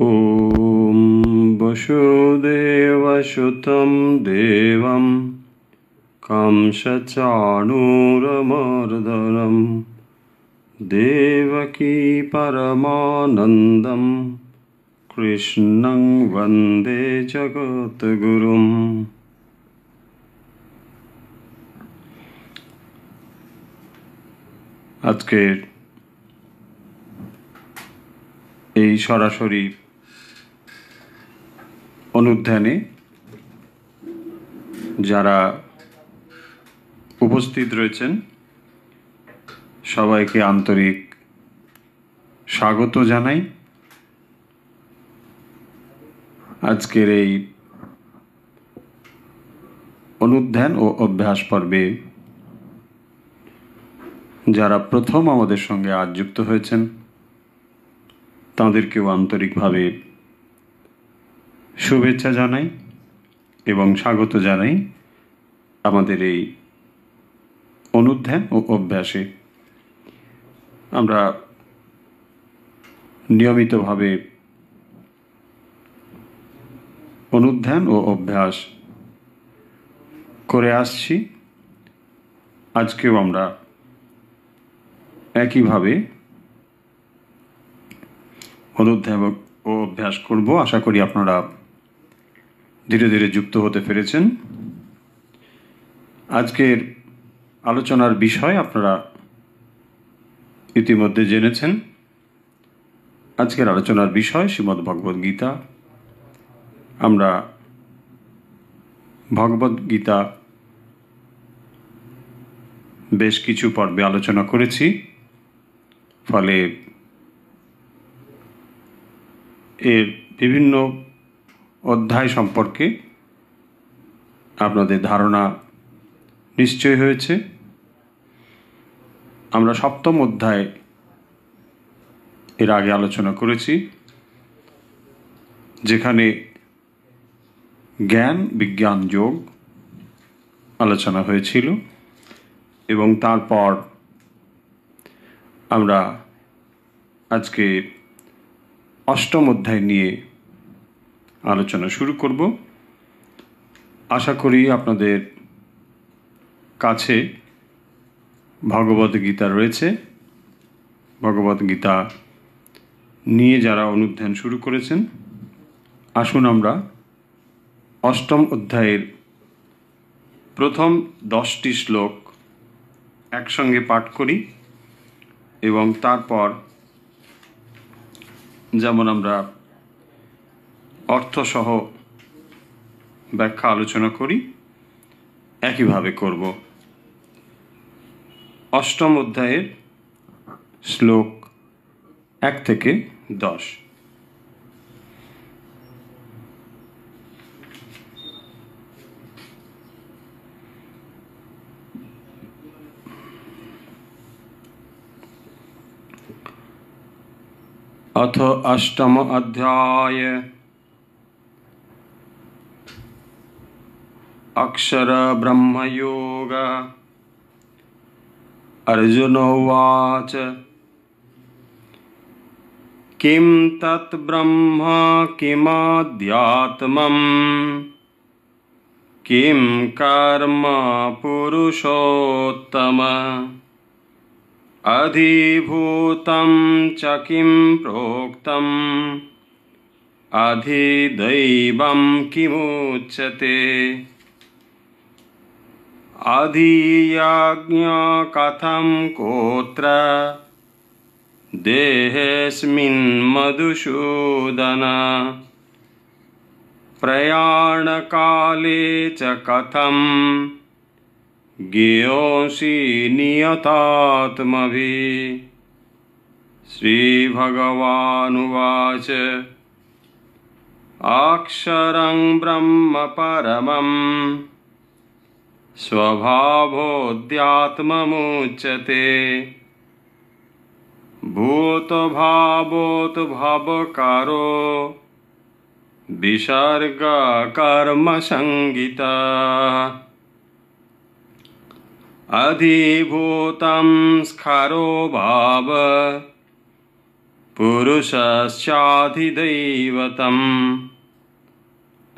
ॐ वसुदेवसुतं देवं कंसचाणूरमर्दनं देवकी परमानन्दं कृष्णं वन्दे जगद्गुरुम् আজকের এই সরাসরি অনুধ্যানে যারা উপস্থিত রয়েছেন সবাইকে আন্তরিক স্বাগত জানাই আজকের এই অনুধ্যান ও অভ্যাস পর্বে যারা প্রথম আমাদের সঙ্গে আজ যুক্ত হয়েছেন তাঁদেরকেও আন্তরিকভাবে শুভেচ্ছা জানাই এবং স্বাগত জানাই আমাদের এই অনুধ্যান ও অভ্যাসে আমরা নিয়মিতভাবে অনুধ্যান ও অভ্যাস করে আসছি আজকেও আমরা একইভাবে অনুধ্যান ও অভ্যাস করব আশা করি আপনারা ধীরে ধীরে যুক্ত হতে পেরেছেন আজকের আলোচনার বিষয় আপনারা ইতিমধ্যে জেনেছেন আজকের আলোচনার বিষয় শ্রীমদ্ ভগবদ গীতা আমরা ভগবদ গীতা বেশ কিছু পর্বে আলোচনা করেছি ফলে এর বিভিন্ন অধ্যায় সম্পর্কে আপনাদের ধারণা নিশ্চয় হয়েছে আমরা সপ্তম অধ্যায় এর আগে আলোচনা করেছি যেখানে জ্ঞান বিজ্ঞান যোগ আলোচনা হয়েছিল এবং তারপর আমরা আজকে অষ্টম অধ্যায় নিয়ে আলোচনা শুরু করব আশা করি আপনাদের কাছে ভগবত গীতা রয়েছে ভগবত গীতা নিয়ে যারা অনুধ্যান শুরু করেছেন আসুন আমরা অষ্টম অধ্যায়ের প্রথম দশটি শ্লোক একসঙ্গে পাঠ করি এবং তারপর যেমন আমরা অর্থসহ ব্যাখ্যা আলোচনা করি একইভাবে করব অষ্টম অধ্যায়ের শ্লোক এক থেকে দশ अथ অষ্টম অধ্যায় अक्षर अर्जुन उवाच किं तत् ब्रह्म किमाध्यात्मम् किं कर्म पुरुषोत्तम अधिभूत च किं प्रोक्तम् अधिदैवं किमुच्यते अधीयाज्ञा कथं कोत्र देहेस्मिन्मधुषूदन प्रयाणकाले च कथं ज्ञेयोंसि नियतात्मभि श्रीभगवानुवाच अक्षरं ब्रह्मपरमम् स्वभावोऽद्यात्ममुच्यते भूतभावोद्भवकारो विसर्गकर्मसङ्गित अधिभूतं स्खरो भाव पुरुषस्याधिदैवतम्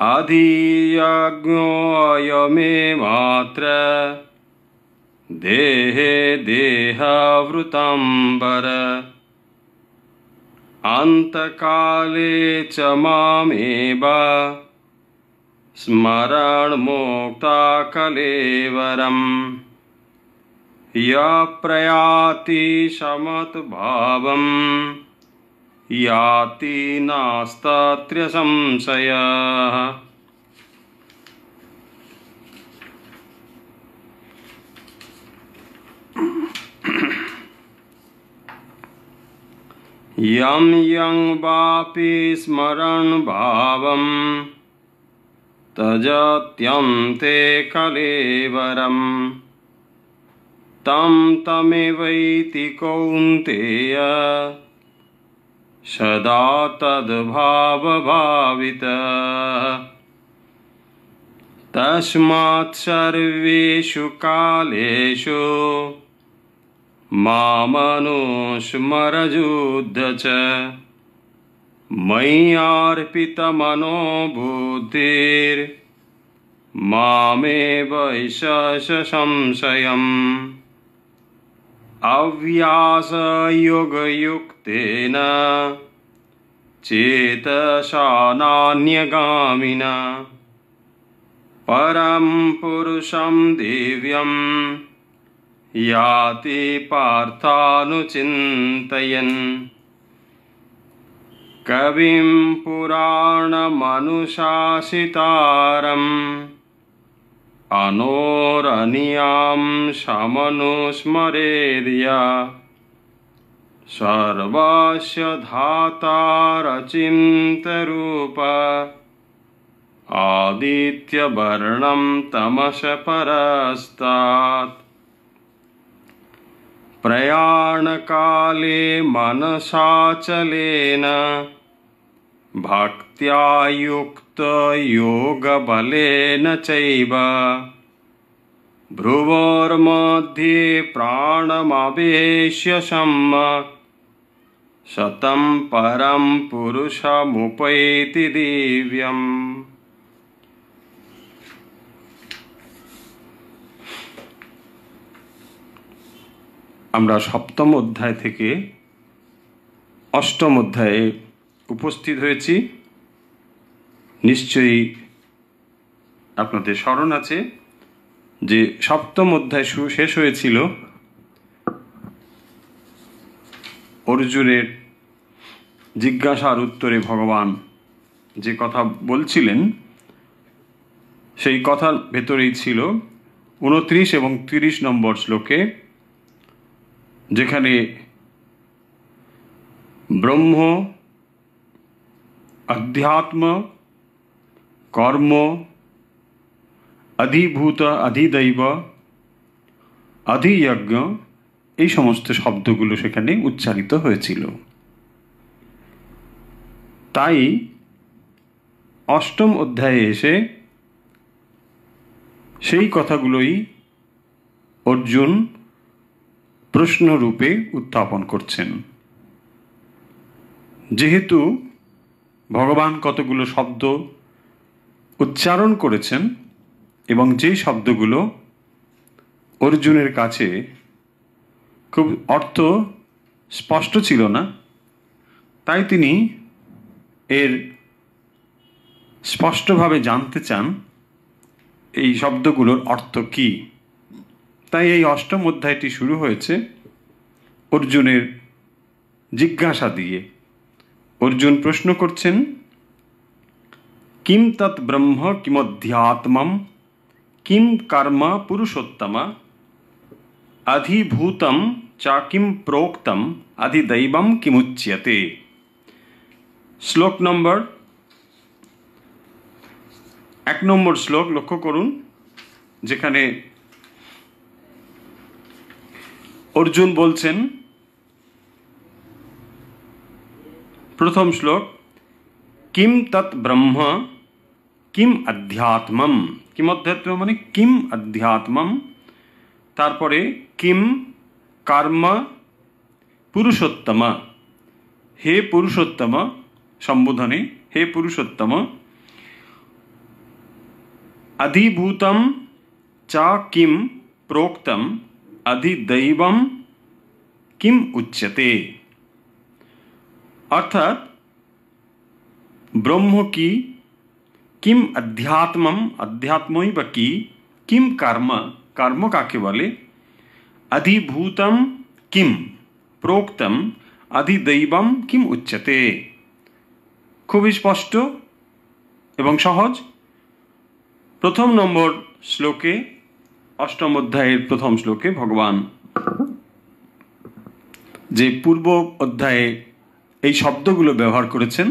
अयमे मात्र देहे देहवृताम्बर अन्तकाले च मामेव कलेवरं य प्रयाति शमत्भावम् याति नास्तात्र्यसंशयः यं यं वापि स्मरण् भावम् तजत्यं ते कलेवरम् तं तमेवैति कौन्तेय सदा तद्भावभावित तस्मात् सर्वेषु कालेषु मामनुस्मरजुद्ध च मयि अर्पितमनोभूतिर् मामेवैशसंशयम् अव्यासयुगयुक्तेन चेतशानान्यगामिन परं पुरुषं दिव्यं याति पार्थानुचिन्तयन् कविं पुराणमनुशासितारम् अनोरनियां शमनुस्मरेर्य शर्वास्य धाता रचिन्तरूप आदित्यवर्णम् तमशपरस्तात् प्रयाणकाले मनसाचलेन भक्त्यायुक्तयोगबलेन चैव भ्रुवोर्मध्ये प्राणमवेश्य शम् शतं परं पुरुषमुपैति दिव्यम् আমরা সপ্তম অধ্যায় থেকে অষ্টম অধ্যায়ে উপস্থিত হয়েছি নিশ্চয়ই আপনাদের স্মরণ আছে যে সপ্তম অধ্যায় শেষ হয়েছিল অর্জুনের জিজ্ঞাসার উত্তরে ভগবান যে কথা বলছিলেন সেই কথার ভেতরেই ছিল উনত্রিশ এবং তিরিশ নম্বর শ্লোকে যেখানে ব্রহ্ম अध्यात्म कर्म অধিভূত অধিদৈব অধিযজ্ঞ এই সমস্ত শব্দগুলো সেখানে উচ্চারিত হয়েছিল তাই অষ্টম অধ্যায়ে এসে সেই কথাগুলোই অর্জুন প্রশ্নরূপে উত্থাপন করছেন যেহেতু ভগবান কতগুলো শব্দ উচ্চারণ করেছেন এবং যে শব্দগুলো অর্জুনের কাছে খুব অর্থ স্পষ্ট ছিল না তাই তিনি এর স্পষ্টভাবে জানতে চান এই শব্দগুলোর অর্থ কি তাই এই অষ্টম অধ্যায়টি শুরু হয়েছে অর্জুনের জিজ্ঞাসা দিয়ে অর্জুন প্রশ্ন করছেন কিম তৎ ব্রহ্ম কিমধ্যাত্মম কিম কর্ম পুরুষোত্তমা অধিভূতম কিম প্রোক্তম অধিদৈবম কিমুচ্যতে শ্লোক নম্বর এক নম্বর শ্লোক লক্ষ্য করুন যেখানে অর্জুন বলছেন প্রথম শ্লোক কিম তৎ ব্রহ্ম কিম আধ্যাত্মম কিম অধ্যাত্ম মানে কিম আধ্যাত্মম তারপরে কিম কর্ম পুরুষোত্তম হে পুরুষোত্তম সম্বোধনে হে পুরুষোত্তম অধিভূতম চা কিম प्रोक्तम अधिदैवम কিম উচ্যতে অর্থাৎ ব্রহ্ম কি কিম अध्यात्मम अध्यात्मই বা কি কিম কর্ম কর্ম কাকে বলে অধিভূতম কিম প্রোক্তম অধিদৈবম কিম উচ্চতে খুবই স্পষ্ট এবং সহজ প্রথম নম্বর শ্লোকে অষ্টম অধ্যায়ের প্রথম শ্লোকে ভগবান যে পূর্ব অধ্যায়ে এই শব্দগুলো ব্যবহার করেছেন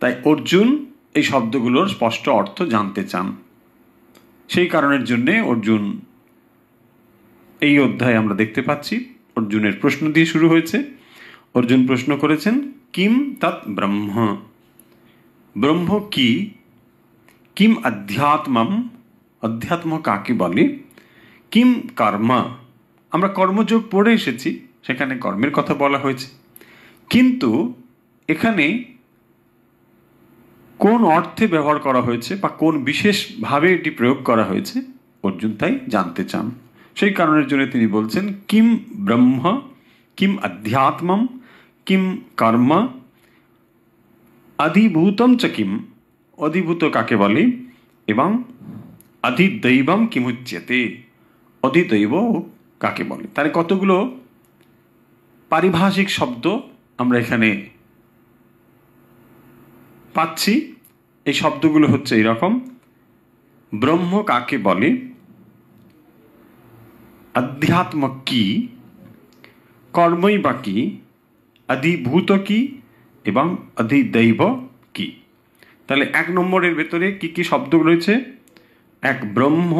তাই অর্জুন এই শব্দগুলোর স্পষ্ট অর্থ জানতে চান সেই কারণের জন্যে অর্জুন এই অধ্যায়ে আমরা দেখতে পাচ্ছি অর্জুনের প্রশ্ন দিয়ে শুরু হয়েছে অর্জুন প্রশ্ন করেছেন কিম তৎ ব্রহ্ম ব্রহ্ম কি কিম আধ্যাত্মম অধ্যাত্ম কাকে বলে কিম কর্মা আমরা কর্মযোগ পড়ে এসেছি সেখানে কর্মের কথা বলা হয়েছে কিন্তু এখানে কোন অর্থে ব্যবহার করা হয়েছে বা কোন বিশেষভাবে এটি প্রয়োগ করা হয়েছে অর্জুন তাই জানতে চান সেই কারণের জন্য তিনি বলছেন কিম ব্রহ্ম কিম আধ্যাত্মম কিম কর্ম অধিভূতম চ কিম অধিভূত কাকে বলে এবং অধিদৈবম কিম উচ্যতে অধিদৈব কাকে বলে তার কতগুলো পারিভাষিক শব্দ আমরা এখানে পাচ্ছি এই শব্দগুলো হচ্ছে এরকম ব্রহ্ম কাকে বলে আধ্যাত্ম কি কর্মই বা কি আধিভূত কি এবং অধিদৈব কি তাহলে এক নম্বরের ভেতরে কি কি শব্দ রয়েছে এক ব্রহ্ম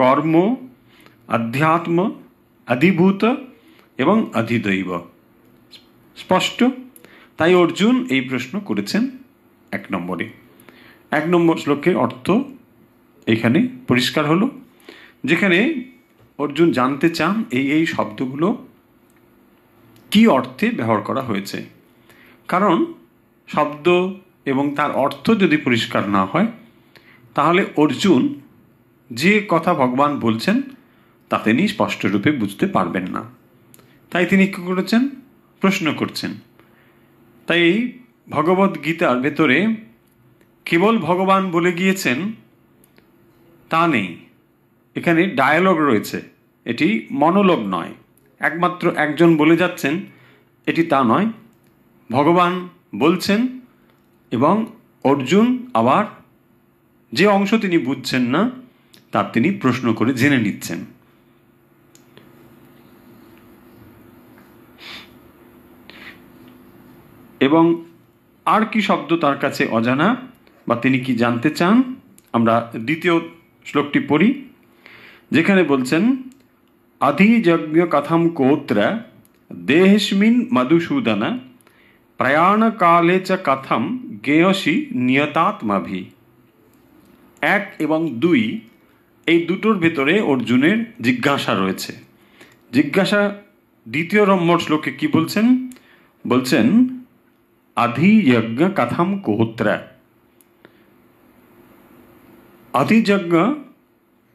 কর্ম আধ্যাত্ম অধিভূত এবং অধিদৈব স্পষ্ট তাই অর্জুন এই প্রশ্ন করেছেন এক নম্বরে এক নম্বর শ্লোকের অর্থ এখানে পরিষ্কার হলো যেখানে অর্জুন জানতে চান এই এই শব্দগুলো কি অর্থে ব্যবহার করা হয়েছে কারণ শব্দ এবং তার অর্থ যদি পরিষ্কার না হয় তাহলে অর্জুন যে কথা ভগবান বলছেন তা তিনি স্পষ্টরূপে বুঝতে পারবেন না তাই তিনি কী করেছেন প্রশ্ন করছেন তাই ভগবত গীতার ভেতরে কেবল ভগবান বলে গিয়েছেন তা নেই এখানে ডায়ালগ রয়েছে এটি মনোলগ নয় একমাত্র একজন বলে যাচ্ছেন এটি তা নয় ভগবান বলছেন এবং অর্জুন আবার যে অংশ তিনি বুঝছেন না তার তিনি প্রশ্ন করে জেনে নিচ্ছেন এবং আর কি শব্দ তার কাছে অজানা বা তিনি কি জানতে চান আমরা দ্বিতীয় শ্লোকটি পড়ি যেখানে বলছেন অধিযজ্ঞ কথাম কোত্র দেহস্মিন মধুসূদনা কালে চ কথাম গেয়সি নিয়তাত্মাভি এক এবং দুই এই দুটোর ভেতরে অর্জুনের জিজ্ঞাসা রয়েছে জিজ্ঞাসা দ্বিতীয় রম্মর শ্লোকে কি বলছেন বলছেন अधियज्ञ कथम कोत्र अधियज्ञ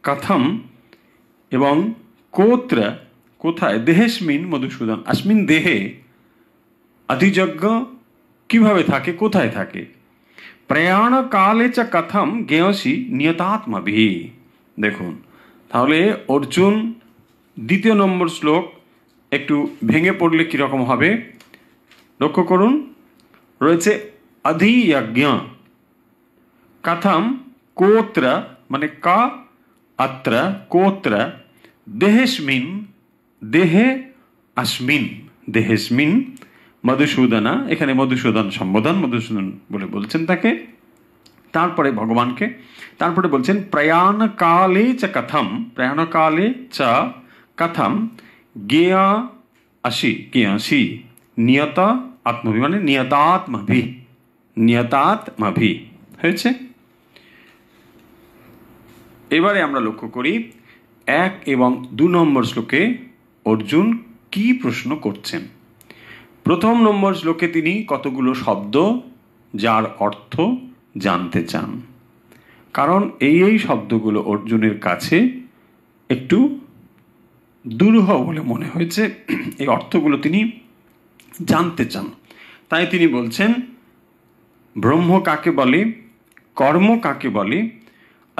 কথম এবং কোত্র কোথায় দেহেস্মিন মধুসূদন আস্মিন দেহে অধিযজ্ঞ কিভাবে থাকে কোথায় থাকে প্রয়াণ কালে চ কথম জ্ঞেয়সী নিয়তাত্মাভি দেখুন তাহলে অর্জুন দ্বিতীয় নম্বর শ্লোক একটু ভেঙে পড়লে কীরকম হবে লক্ষ্য করুন রয়েছে অধিয়জ্ঞ কথম কোত্র মানে কা অত্র কোত্র দেহেস্মিন দেহে আসমিন দেহেস্মিন মধুসূদনা এখানে মধুসূদন সম্বোধন মধুসূদন বলে বলছেন তাকে তারপরে ভগবানকে তারপরে বলছেন প্রয়াণকালে চ কথম প্রয়াণকালে চ কথম গেয়া আসি গেয়াসি নিয়তা আত্মভি মানে নিয়তাত্মভি নিয়তাত্মভি হয়েছে এবারে আমরা লক্ষ্য করি এক এবং দু নম্বর শ্লোকে অর্জুন কি প্রশ্ন করছেন প্রথম নম্বর শ্লোকে তিনি কতগুলো শব্দ যার অর্থ জানতে চান কারণ এই এই শব্দগুলো অর্জুনের কাছে একটু দুরূহ বলে মনে হয়েছে এই অর্থগুলো তিনি জানতে চান তাই তিনি বলছেন ব্রহ্ম কাকে বলে কর্ম কাকে বলে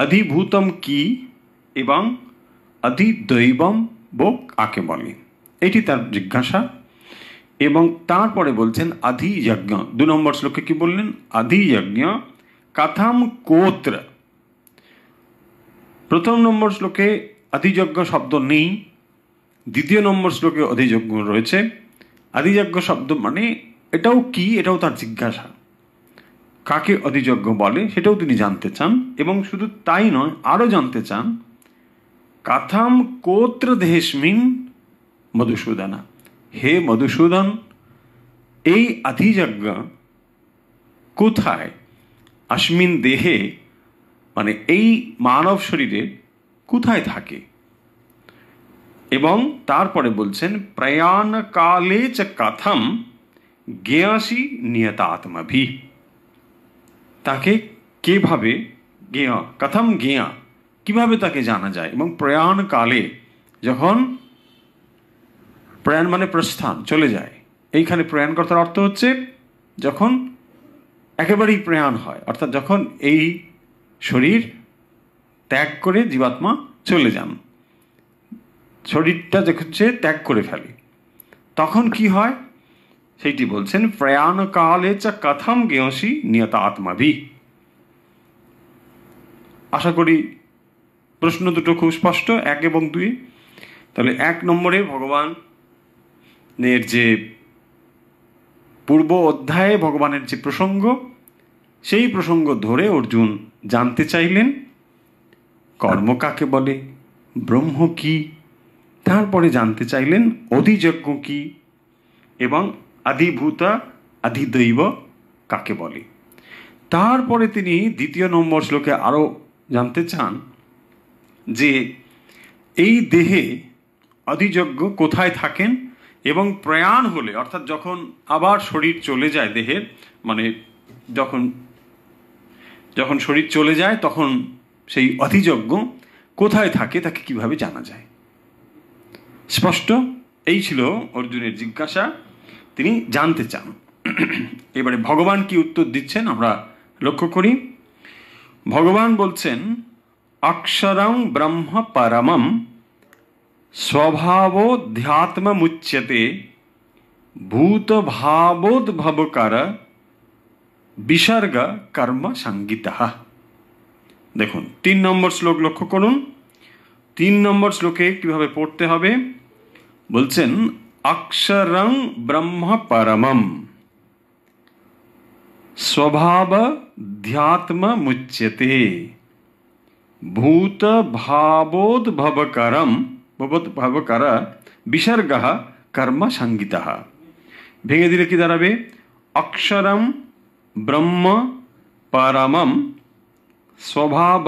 অধিভূতম কি এবং অধিদৈবম বোক কাকে বলে এটি তার জিজ্ঞাসা এবং তারপরে বলছেন আধিযজ্ঞ দু নম্বর শ্লোকে কি বললেন আধিযজ্ঞ কাথাম কোত্র প্রথম নম্বর শ্লোকে আধিযজ্ঞ শব্দ নেই দ্বিতীয় নম্বর শ্লোকে অধিযজ্ঞ রয়েছে আদিযজ্ঞ শব্দ মানে এটাও কি এটাও তার জিজ্ঞাসা কাকে অধিযজ্ঞ বলে সেটাও তিনি জানতে চান এবং শুধু তাই নয় আরও জানতে চান কাথাম কোত্র দেহেশমিন মধুসূদনা হে মধুসূদন এই আধিযজ্ঞ কোথায় আশ্মিন দেহে মানে এই মানব শরীরে কোথায় থাকে এবং তারপরে বলছেন প্রয়াণ কালে চ কথম জ্ঞাসী নিয়তাত্মাভি তাকে কেভাবে জ্ঞা কথম জ্ঞা কিভাবে তাকে জানা যায় এবং প্রয়াণ কালে যখন প্রয়াণ মানে প্রস্থান চলে যায় এইখানে প্রয়াণ কর্তার অর্থ হচ্ছে যখন একেবারেই প্রয়াণ হয় অর্থাৎ যখন এই শরীর ত্যাগ করে জীবাত্মা চলে যান শরীরটা হচ্ছে ত্যাগ করে ফেলে তখন কি হয় সেইটি বলছেন প্রয়াণকালে চা কথম গেহসি নিয়ত আত্মাভি আশা করি প্রশ্ন দুটো খুব স্পষ্ট এক এবং দুই তাহলে এক নম্বরে ভগবানের যে পূর্ব অধ্যায়ে ভগবানের যে প্রসঙ্গ সেই প্রসঙ্গ ধরে অর্জুন জানতে চাইলেন কর্ম কাকে বলে ব্রহ্ম কী তারপরে জানতে চাইলেন অধিযজ্ঞ কি এবং আধিভূতা আধিদৈব কাকে বলে তারপরে তিনি দ্বিতীয় নম্বর শ্লোকে আরও জানতে চান যে এই দেহে অধিযজ্ঞ কোথায় থাকেন এবং প্রয়াণ হলে অর্থাৎ যখন আবার শরীর চলে যায় দেহের মানে যখন যখন শরীর চলে যায় তখন সেই অধিযজ্ঞ কোথায় থাকে তাকে কিভাবে জানা যায় স্পষ্ট এই ছিল অর্জুনের জিজ্ঞাসা তিনি জানতে চান এবারে ভগবান কি উত্তর দিচ্ছেন আমরা লক্ষ্য করি ভগবান বলছেন অক্ষরং ব্রহ্ম পরমম স্বভাবোধ্যাত্মুচ্যতে ভূতভাবোদ্ভবকার বিসর্গ কর্ম সঙ্গীত দেখুন তিন নম্বর শ্লোক লক্ষ্য করুন তিন নম্বর শ্লোকে কিভাবে পড়তে হবে বলছেন অক্ষরং ব্রহ্ম পরমম স্বভাব ধ্যাত্ম মুচ্যতে ভূত ভাবোদ্ভবকরম ভবোদ্ভবকর বিসর্গ কর্ম সঙ্গীত ভেঙে দিলে কি দাঁড়াবে অক্ষরম ব্রহ্ম পরমম স্বভাব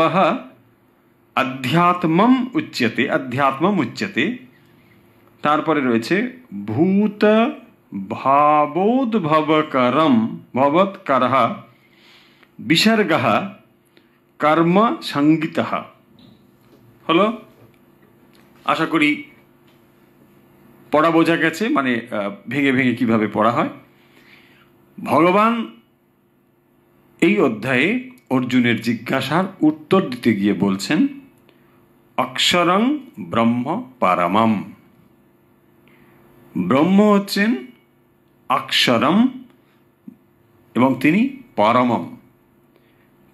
অধ্যাত্মম উচ্যতে অধ্যাত্মম উচ্যতে তারপরে রয়েছে ভূত ভাবোদ্ভবকরম ভবৎকরহ বিসর্গ কর্ম সঙ্গীত হলো আশা করি পড়া বোঝা গেছে মানে ভেঙে ভেঙে কিভাবে পড়া হয় ভগবান এই অধ্যায়ে অর্জুনের জিজ্ঞাসার উত্তর দিতে গিয়ে বলছেন অক্ষরং ব্রহ্ম পারমম ব্রহ্ম হচ্ছেন অক্ষরম এবং তিনি পরমম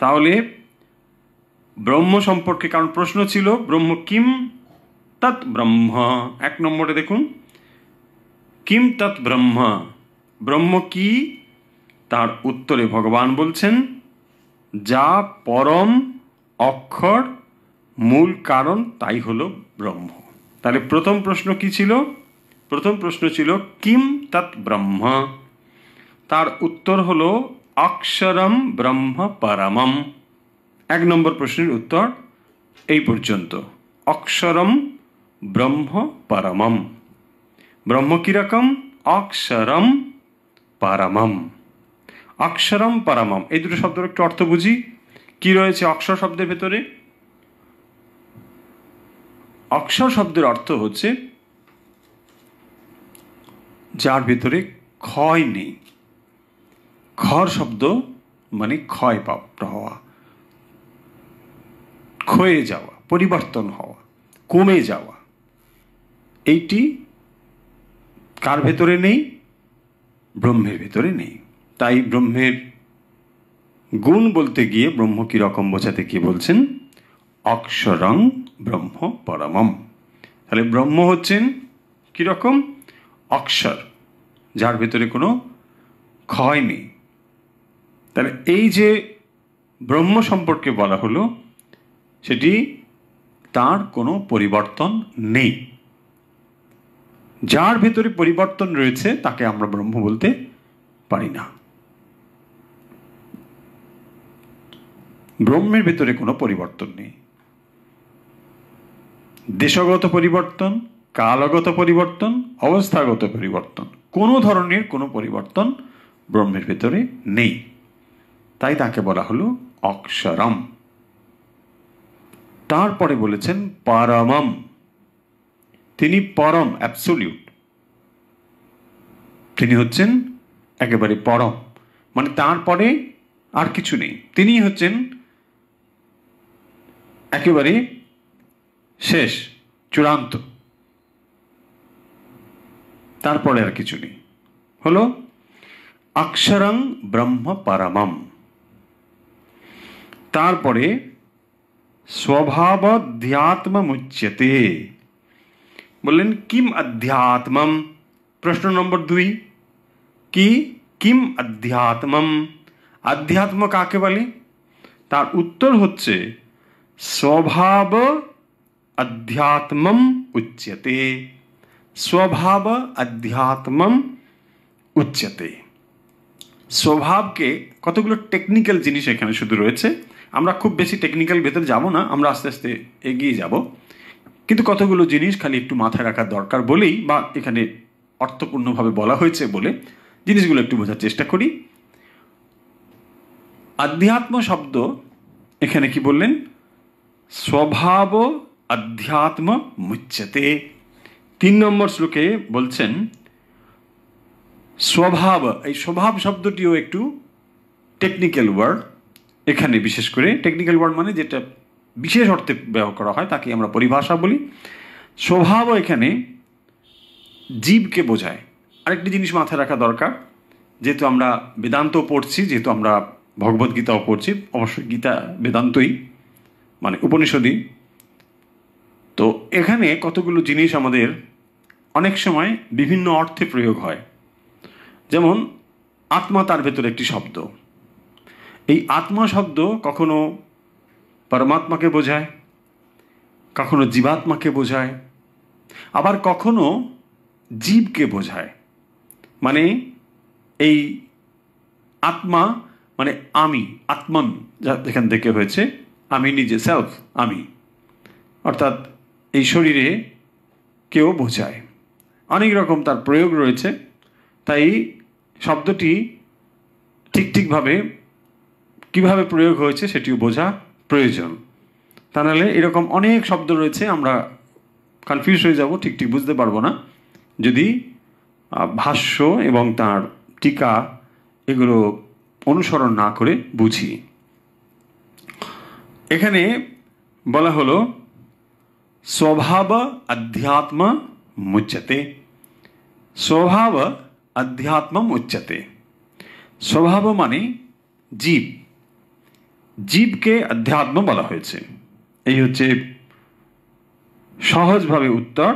তাহলে ব্রহ্ম সম্পর্কে কারণ প্রশ্ন ছিল ব্রহ্ম কিম তৎ ব্রহ্ম এক নম্বরে দেখুন কিম তৎ ব্রহ্ম ব্রহ্ম কি তার উত্তরে ভগবান বলছেন যা পরম অক্ষর মূল কারণ তাই হলো ব্রহ্ম তাহলে প্রথম প্রশ্ন কি ছিল প্রথম প্রশ্ন ছিল কিম তৎ ব্রহ্ম তার উত্তর হল অক্ষরম ব্রহ্ম পরমম এক নম্বর প্রশ্নের উত্তর এই পর্যন্ত অক্ষরম ব্রহ্ম পরমম ব্রহ্ম কিরকম অক্ষরম পরমম অক্ষরম পরমম এই দুটো শব্দের একটু অর্থ বুঝি কি রয়েছে অক্ষর শব্দের ভেতরে অক্ষর শব্দের অর্থ হচ্ছে যার ভিতরে ক্ষয় নেই ঘর শব্দ মানে ক্ষয়প্রাপ্ত হওয়া ক্ষয়ে যাওয়া পরিবর্তন হওয়া কমে যাওয়া এইটি কার ভেতরে নেই ব্রহ্মের ভেতরে নেই তাই ব্রহ্মের গুণ বলতে গিয়ে ব্রহ্ম কীরকম বোঝাতে কি বলছেন অক্ষরং ব্রহ্ম পরমম তাহলে ব্রহ্ম হচ্ছেন কীরকম অক্ষর যার ভিতরে কোনো ক্ষয় নেই তাহলে এই যে ব্রহ্ম সম্পর্কে বলা হলো সেটি তার কোনো পরিবর্তন নেই যার ভেতরে পরিবর্তন রয়েছে তাকে আমরা ব্রহ্ম বলতে পারি না ব্রহ্মের ভিতরে কোনো পরিবর্তন নেই দেশগত পরিবর্তন কালগত পরিবর্তন অবস্থাগত পরিবর্তন কোনো ধরনের কোনো পরিবর্তন ব্রহ্মের ভেতরে নেই তাই তাকে বলা হলো অক্ষরম তারপরে বলেছেন পারমম তিনি পরম অ্যাবসোলিউট তিনি হচ্ছেন একেবারে পরম মানে তারপরে আর কিছু নেই তিনি হচ্ছেন একেবারে শেষ চূড়ান্ত তারপরে रखिए শুনি হ্যালো অক্ষরং ব্রহ্ম পরমং তারপরে স্বভাব দ্যাত্ম মুচ্যতে বলেন কিম আধ্যাত্মম প্রশ্ন নম্বর 2 কি কিম আধ্যাত্মম আধ্যাত্মম কাকে বলি তার উত্তর হচ্ছে স্বভাব আধ্যাত্মম উচ্যতে स्वभाव আধ্যাত্মম উচ্চতে স্বভাবকে কতগুলো টেকনিক্যাল জিনিস এখানে শুধু রয়েছে আমরা খুব বেশি টেকনিক্যাল ভেতরে যাব না আমরা আস্তে আস্তে এগিয়ে যাব কিন্তু কতগুলো জিনিস খালি একটু মাথায় রাখার দরকার বলেই বা এখানে অর্থপূর্ণভাবে বলা হয়েছে বলে জিনিসগুলো একটু বোঝার চেষ্টা করি আধ্যাত্ম শব্দ এখানে কি বললেন স্বভাব আধ্যাত্ম মুচ্ছতে তিন নম্বর শ্লোকে বলছেন স্বভাব এই স্বভাব শব্দটিও একটু টেকনিক্যাল ওয়ার্ড এখানে বিশেষ করে টেকনিক্যাল ওয়ার্ড মানে যেটা বিশেষ অর্থে ব্যবহার করা হয় তাকে আমরা পরিভাষা বলি স্বভাব এখানে জীবকে বোঝায় আরেকটি জিনিস মাথায় রাখা দরকার যেহেতু আমরা বেদান্ত পড়ছি যেহেতু আমরা ভগবদ্গীতাও পড়ছি অবশ্যই গীতা বেদান্তই মানে উপনিষদই তো এখানে কতগুলো জিনিস আমাদের অনেক সময় বিভিন্ন অর্থে প্রয়োগ হয় যেমন আত্মা তার ভেতর একটি শব্দ এই আত্মা শব্দ কখনো পরমাত্মাকে বোঝায় কখনো জীবাত্মাকে বোঝায় আবার কখনো জীবকে বোঝায় মানে এই আত্মা মানে আমি যা যেখান থেকে হয়েছে আমি নিজে সেলফ আমি অর্থাৎ এই শরীরে কেউ বোঝায় অনেক রকম তার প্রয়োগ রয়েছে তাই শব্দটি ঠিক ঠিকভাবে কীভাবে প্রয়োগ হয়েছে সেটিও বোঝা প্রয়োজন তা নাহলে এরকম অনেক শব্দ রয়েছে আমরা কনফিউজ হয়ে যাব ঠিক ঠিক বুঝতে পারবো না যদি ভাষ্য এবং তার টিকা এগুলো অনুসরণ না করে বুঝি এখানে বলা হলো স্বভাব আধ্যাত্ম মুচ্ছতে স্বভাব আধ্যাত্মম উচ্চতে স্বভাব মানে জীব জীবকে আধ্যাত্ম বলা হয়েছে এই হচ্ছে সহজভাবে উত্তর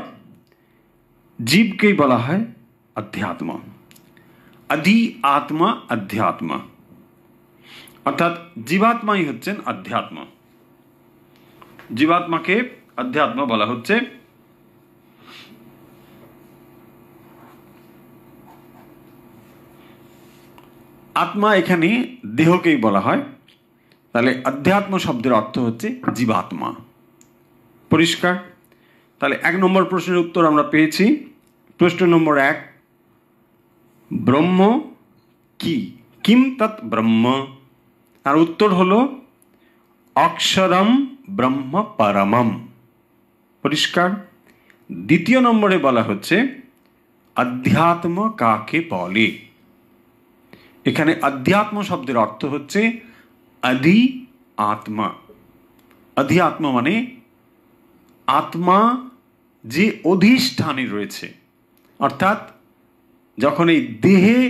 জীবকেই বলা হয় আধ্যাত্ম আদি আত্মা আধ্যাত্ম অর্থাৎ জীবাত্মাই হচ্ছেন আধ্যাত্ম জীবাত্মাকে আধ্যাত্ম বলা হচ্ছে আত্মা এখানে দেহকেই বলা হয় তাহলে আধ্যাত্ম শব্দের অর্থ হচ্ছে জীবাত্মা পরিষ্কার তাহলে এক নম্বর প্রশ্নের উত্তর আমরা পেয়েছি প্রশ্ন নম্বর এক ব্রহ্ম কি কিম তৎ ব্রহ্ম তার উত্তর হল অক্ষরম ব্রহ্ম পরমম পরিষ্কার দ্বিতীয় নম্বরে বলা হচ্ছে আধ্যাত্ম কাকে বলে এখানে আধ্যাত্ম শব্দের অর্থ হচ্ছে আধি আত্মা আধি আত্মা মানে আত্মা যে অধিষ্ঠানে রয়েছে অর্থাৎ যখন এই দেহে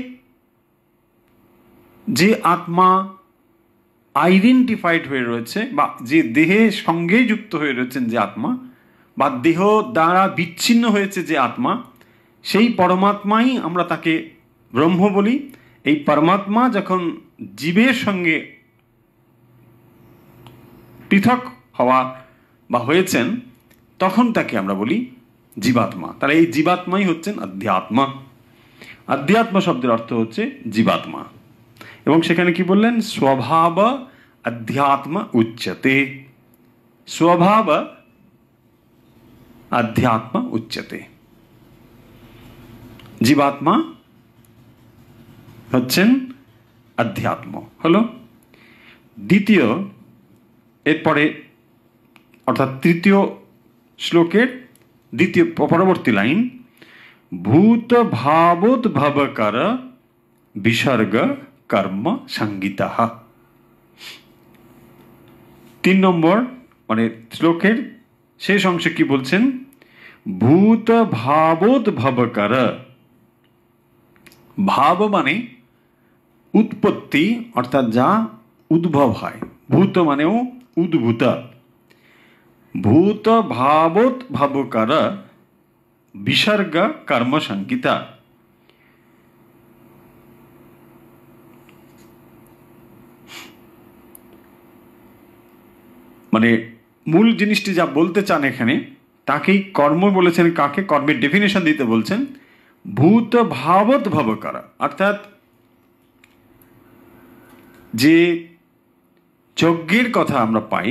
যে আত্মা আইডেন্টিফাইড হয়ে রয়েছে বা যে দেহের সঙ্গে যুক্ত হয়ে রয়েছেন যে আত্মা বা দেহ দ্বারা বিচ্ছিন্ন হয়েছে যে আত্মা সেই পরমাত্মাই আমরা তাকে ব্রহ্ম বলি এই পরমাত্মা যখন জীবের সঙ্গে পৃথক হওয়া বা হয়েছেন তখন তাকে আমরা বলি জীবাত্মা তাহলে এই জীবাত্মাই হচ্ছেন আধ্যাত্মা আধ্যাত্মা শব্দের অর্থ হচ্ছে জীবাত্মা এবং সেখানে কি বললেন স্বভাব আধ্যাত্ম উচ্চতে স্বভাব আধ্যাত্ম উচ্চতে জীবাত্মা হচ্ছেন আধ্যাত্ম হলো দ্বিতীয় এরপরে অর্থাৎ তৃতীয় শ্লোকের দ্বিতীয় পরবর্তী লাইন ভূত ভাবোদ্ভবকর বিসর্গ কর্ম সঙ্গীতা তিন নম্বর মানে শ্লোকের শেষ অংশে কি বলছেন ভূত ভাবোদ্ভবকর ভাব মানে উৎপত্তি অর্থাৎ যা উদ্ভব হয় ভূত মানেও উদ্ভূত ভূত ভাবকার বিসর্গ কর্মসংগীতা মানে মূল জিনিসটি যা বলতে চান এখানে তাকেই কর্ম বলেছেন কাকে কর্মের ডেফিনেশন দিতে বলছেন ভূত ভাবত ভাবকার অর্থাৎ যে যজ্ঞের কথা আমরা পাই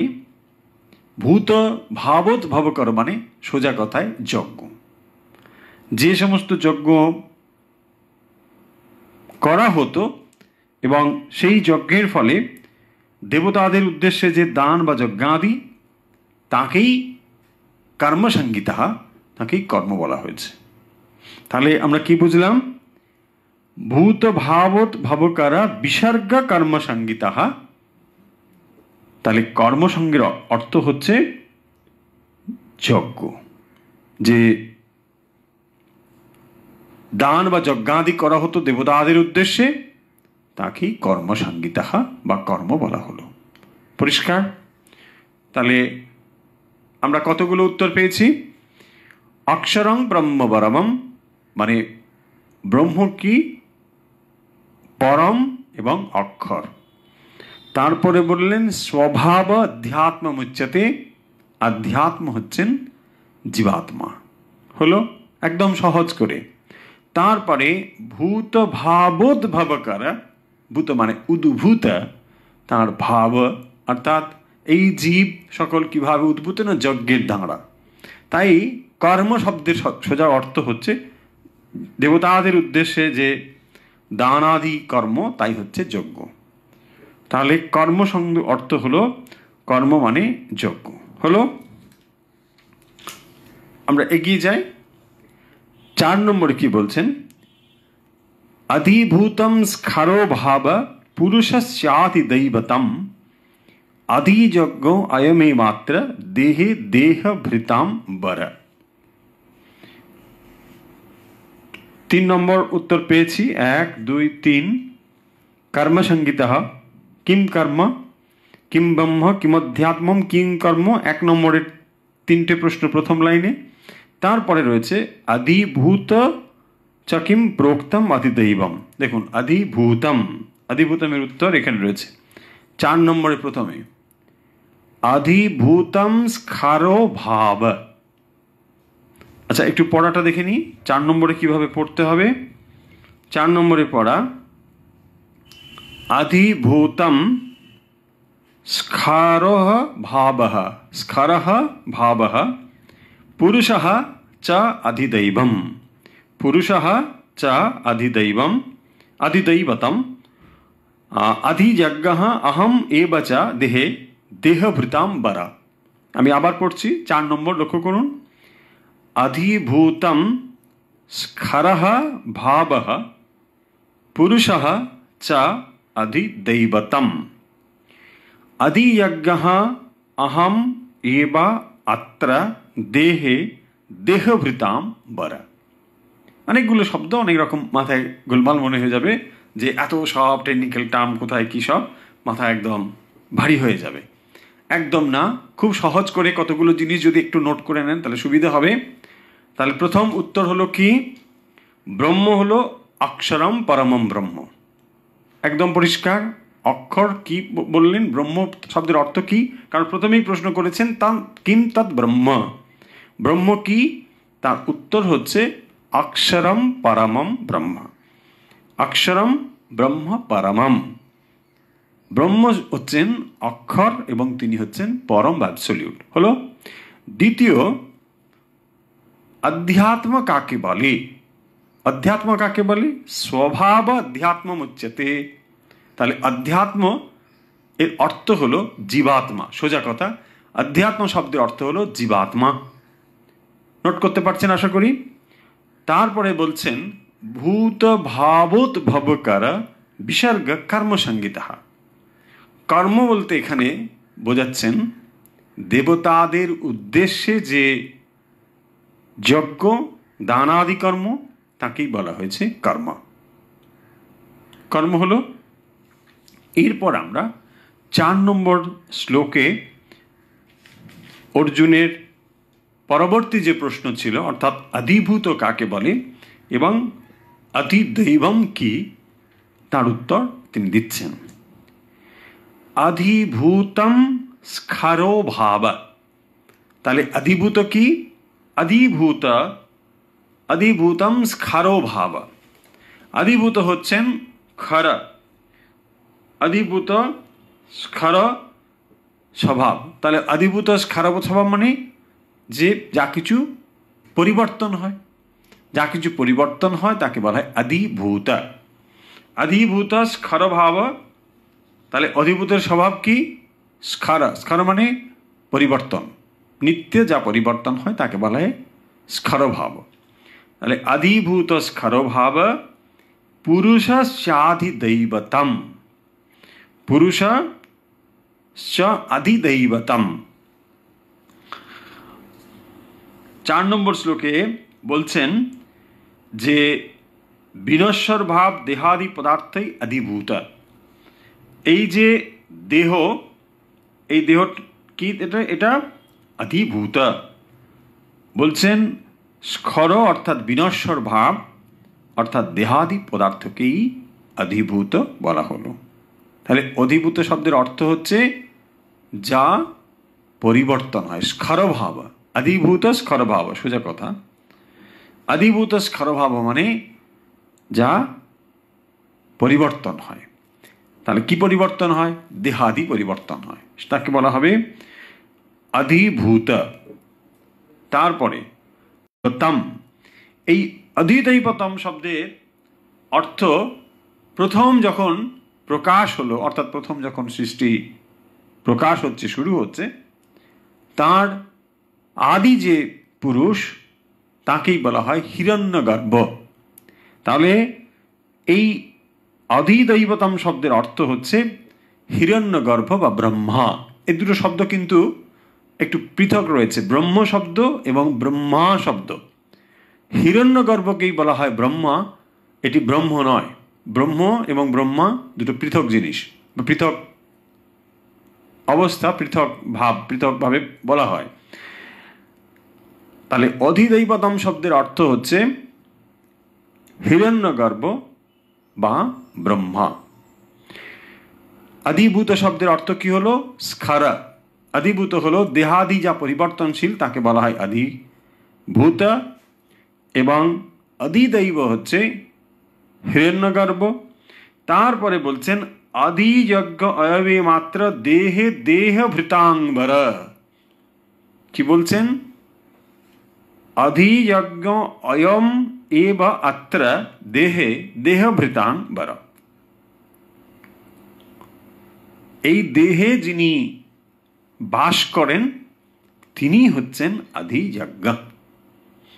ভূত ভাবত ভবকর মানে সোজা কথায় যজ্ঞ যে সমস্ত যজ্ঞ করা হতো এবং সেই যজ্ঞের ফলে দেবতাদের উদ্দেশ্যে যে দান বা যজ্ঞাদি তাকেই কর্মসঙ্গীতা তাকেই কর্ম বলা হয়েছে তাহলে আমরা কি বুঝলাম ভাবত ভাবকারা বিসর্গা তাহা তাহলে কর্মসঙ্গের অর্থ হচ্ছে যজ্ঞ যে দান বা যজ্ঞাদি করা হতো দেবতাদের উদ্দেশ্যে তাকেই তাহা বা কর্ম বলা হলো পরিষ্কার তাহলে আমরা কতগুলো উত্তর পেয়েছি অক্ষরং ব্রহ্মবরমম মানে ব্রহ্ম কি পরম এবং অক্ষর তারপরে বললেন স্বভাব অধ্যাত্ম মুচ্ছতে আধ্যাত্ম হচ্ছেন জীবাত্মা হলো একদম সহজ করে তারপরে ভূত ভাবোদ্ভাবকার ভূত মানে উদ্ভূত তার ভাব অর্থাৎ এই জীব সকল কিভাবে উদ্ভূত না যজ্ঞের দ্বারা তাই কর্ম শব্দের সোজা অর্থ হচ্ছে দেবতাদের উদ্দেশ্যে যে দানাদি কর্ম তাই হচ্ছে যজ্ঞ তাহলে কর্মসং অর্থ হলো কর্ম মানে যজ্ঞ হলো আমরা এগিয়ে যাই চার নম্বরে কি বলছেন অধিভূতম স্খারো ভাব পুরুষস্যাতি দৈবতম যজ্ঞ অয়মে মাত্র দেহে দেহ ভৃতাম বর তিন নম্বর উত্তর পেয়েছি এক দুই তিন কর্মসঙ্গীত কিম কর্ম কিম ব্রহ্ম কিমধ্যাত্মম কিং কর্ম এক নম্বরের তিনটে প্রশ্ন প্রথম লাইনে তারপরে রয়েছে আদিভূত চকিম প্রোক্তম আদিদৈবম দেখুন আদিভূতম আদিভূতমের উত্তর এখানে রয়েছে চার নম্বরে প্রথমে আধিভূতম স্খারো ভাব আচ্ছা একটু পড়াটা দেখে নিই চার নম্বরে কিভাবে পড়তে হবে চার নম্বরে পড়া আধিভূতম স্খারহ ভাবহ স্খার ভাবহ পুরুষ চ অধিদৈবম পুরুষ চ অধিদৈবম অধিদৈবতম অধিযজ্ঞ অহম এব চ দেহে দেহভৃতাম্বরা আমি আবার পড়ছি চার নম্বর লক্ষ্য করুন అధీభూతం స్ఖరః ভাব পুরুষ చ అధిదైవతం అధియజ్ఞ అహం ఏవ అత్ర দেহে দেহভৃতাম বরা অনেকগুলো শব্দ অনেক রকম মাথায় গোলমাল মনে হয়ে যাবে যে এত সব টেকনিক্যাল টার্ম কোথায় কী সব মাথায় একদম ভারী হয়ে যাবে একদম না খুব সহজ করে কতগুলো জিনিস যদি একটু নোট করে নেন তাহলে সুবিধা হবে তাহলে প্রথম উত্তর হলো কি ব্রহ্ম হলো অক্ষরম পরমম ব্রহ্ম একদম পরিষ্কার অক্ষর কি বললেন ব্রহ্ম শব্দের অর্থ কি কারণ প্রথমেই প্রশ্ন করেছেন তা কিম তৎ ব্রহ্ম ব্রহ্ম কি তার উত্তর হচ্ছে অক্ষরম পরমম ব্রহ্ম অক্ষরম ব্রহ্ম পরমম ব্রহ্ম হচ্ছেন অক্ষর এবং তিনি হচ্ছেন পরম অ্যাবসলিউট হলো দ্বিতীয় अध्यात्म काके बले অধ্যাত্ম কাকে বলে স্বভাব অধ্যাত্ম উচ্চতে তাহলে অধ্যাত্ম এর অর্থ হলো জীবাত্মা সোজা কথা অধ্যাত্ম শব্দের অর্থ হলো জীবাত্মা নোট করতে পারছেন আশা করি তারপরে বলছেন ভূত ভাবোদ্ভবকার বিসর্গ কর্মসঙ্গীতা কর্ম বলতে এখানে বোঝাচ্ছেন দেবতাদের উদ্দেশ্যে যে যজ্ঞ দানাদি কর্ম তাকেই বলা হয়েছে কর্ম কর্ম হলো এরপর আমরা চার নম্বর শ্লোকে অর্জুনের পরবর্তী যে প্রশ্ন ছিল অর্থাৎ আধিভূত কাকে বলে এবং আধিদৈবম কি তার উত্তর তিনি দিচ্ছেন আধিভূতম স্খারো ভাব তাহলে আধিভূত কি অধিভূত অধিভূতম স্খারো ভাব অধিভূত হচ্ছেন খর অধিভূত স্খর স্বভাব তাহলে অধিভূত স্খার স্বভাব মানে যে যা কিছু পরিবর্তন হয় যা কিছু পরিবর্তন হয় তাকে বলা হয় অধিভূত অধিভূত স্খর ভাব তাহলে অধিভূতের স্বভাব কি স্খার স্খার মানে পরিবর্তন নিত্য যা পরিবর্তন হয় তাকে বলা হয় স্খরভাব তাহলে আধিভূত স্খরভাব দৈবতম পুরুষ আধিদৈবতম চার নম্বর শ্লোকে বলছেন যে বিনশ্বর ভাব দেহাদি পদার্থই আধিভূত এই যে দেহ এই দেহ কি এটা এটা অধিভূত বলছেন স্খর অর্থাৎ বিনশ্বর ভাব অর্থাৎ দেহাদি পদার্থকেই অধিভূত বলা হলো তাহলে অধিভূত শব্দের অর্থ হচ্ছে যা পরিবর্তন হয় স্খরভাব অধিভূত স্খরভাব সোজা কথা অধিভূত স্খরভাব মানে যা পরিবর্তন হয় তাহলে কি পরিবর্তন হয় দেহাদি পরিবর্তন হয় তাকে বলা হবে অধিভূত তারপরে তম এই অধিতৈপতম শব্দের অর্থ প্রথম যখন প্রকাশ হলো অর্থাৎ প্রথম যখন সৃষ্টি প্রকাশ হচ্ছে শুরু হচ্ছে তার আদি যে পুরুষ তাকেই বলা হয় হিরণ্যগর্ভ তাহলে এই অধিদৈবতম শব্দের অর্থ হচ্ছে হিরণ্যগর্ভ বা ব্রহ্মা এ দুটো শব্দ কিন্তু একটু পৃথক রয়েছে ব্রহ্ম শব্দ এবং ব্রহ্মা শব্দ গর্ভকেই বলা হয় ব্রহ্মা এটি ব্রহ্ম নয় ব্রহ্ম এবং ব্রহ্মা দুটো পৃথক জিনিস পৃথক অবস্থা পৃথক ভাব পৃথকভাবে বলা হয় তাহলে অধিদৈবতম শব্দের অর্থ হচ্ছে হিরণ্যগর্ভ বা ব্রহ্মা আদিভূত শব্দের অর্থ কি হলো স্খারা আদিভূত হল দেহাদি যা পরিবর্তনশীল তাকে বলা হয় আদিভূত এবং অধিদৈব হচ্ছে হিরণ্যগর্ভ তারপরে বলছেন অধিযজ্ঞ অয়বে মাত্র দেহে দেহ ভৃতাঙ্গর কি বলছেন অধিযজ্ঞ অয়ম এব আত্র দেহে দেহভৃতাঙ্গর এই দেহে যিনি বাস করেন তিনি হচ্ছেন আধিযজ্ঞ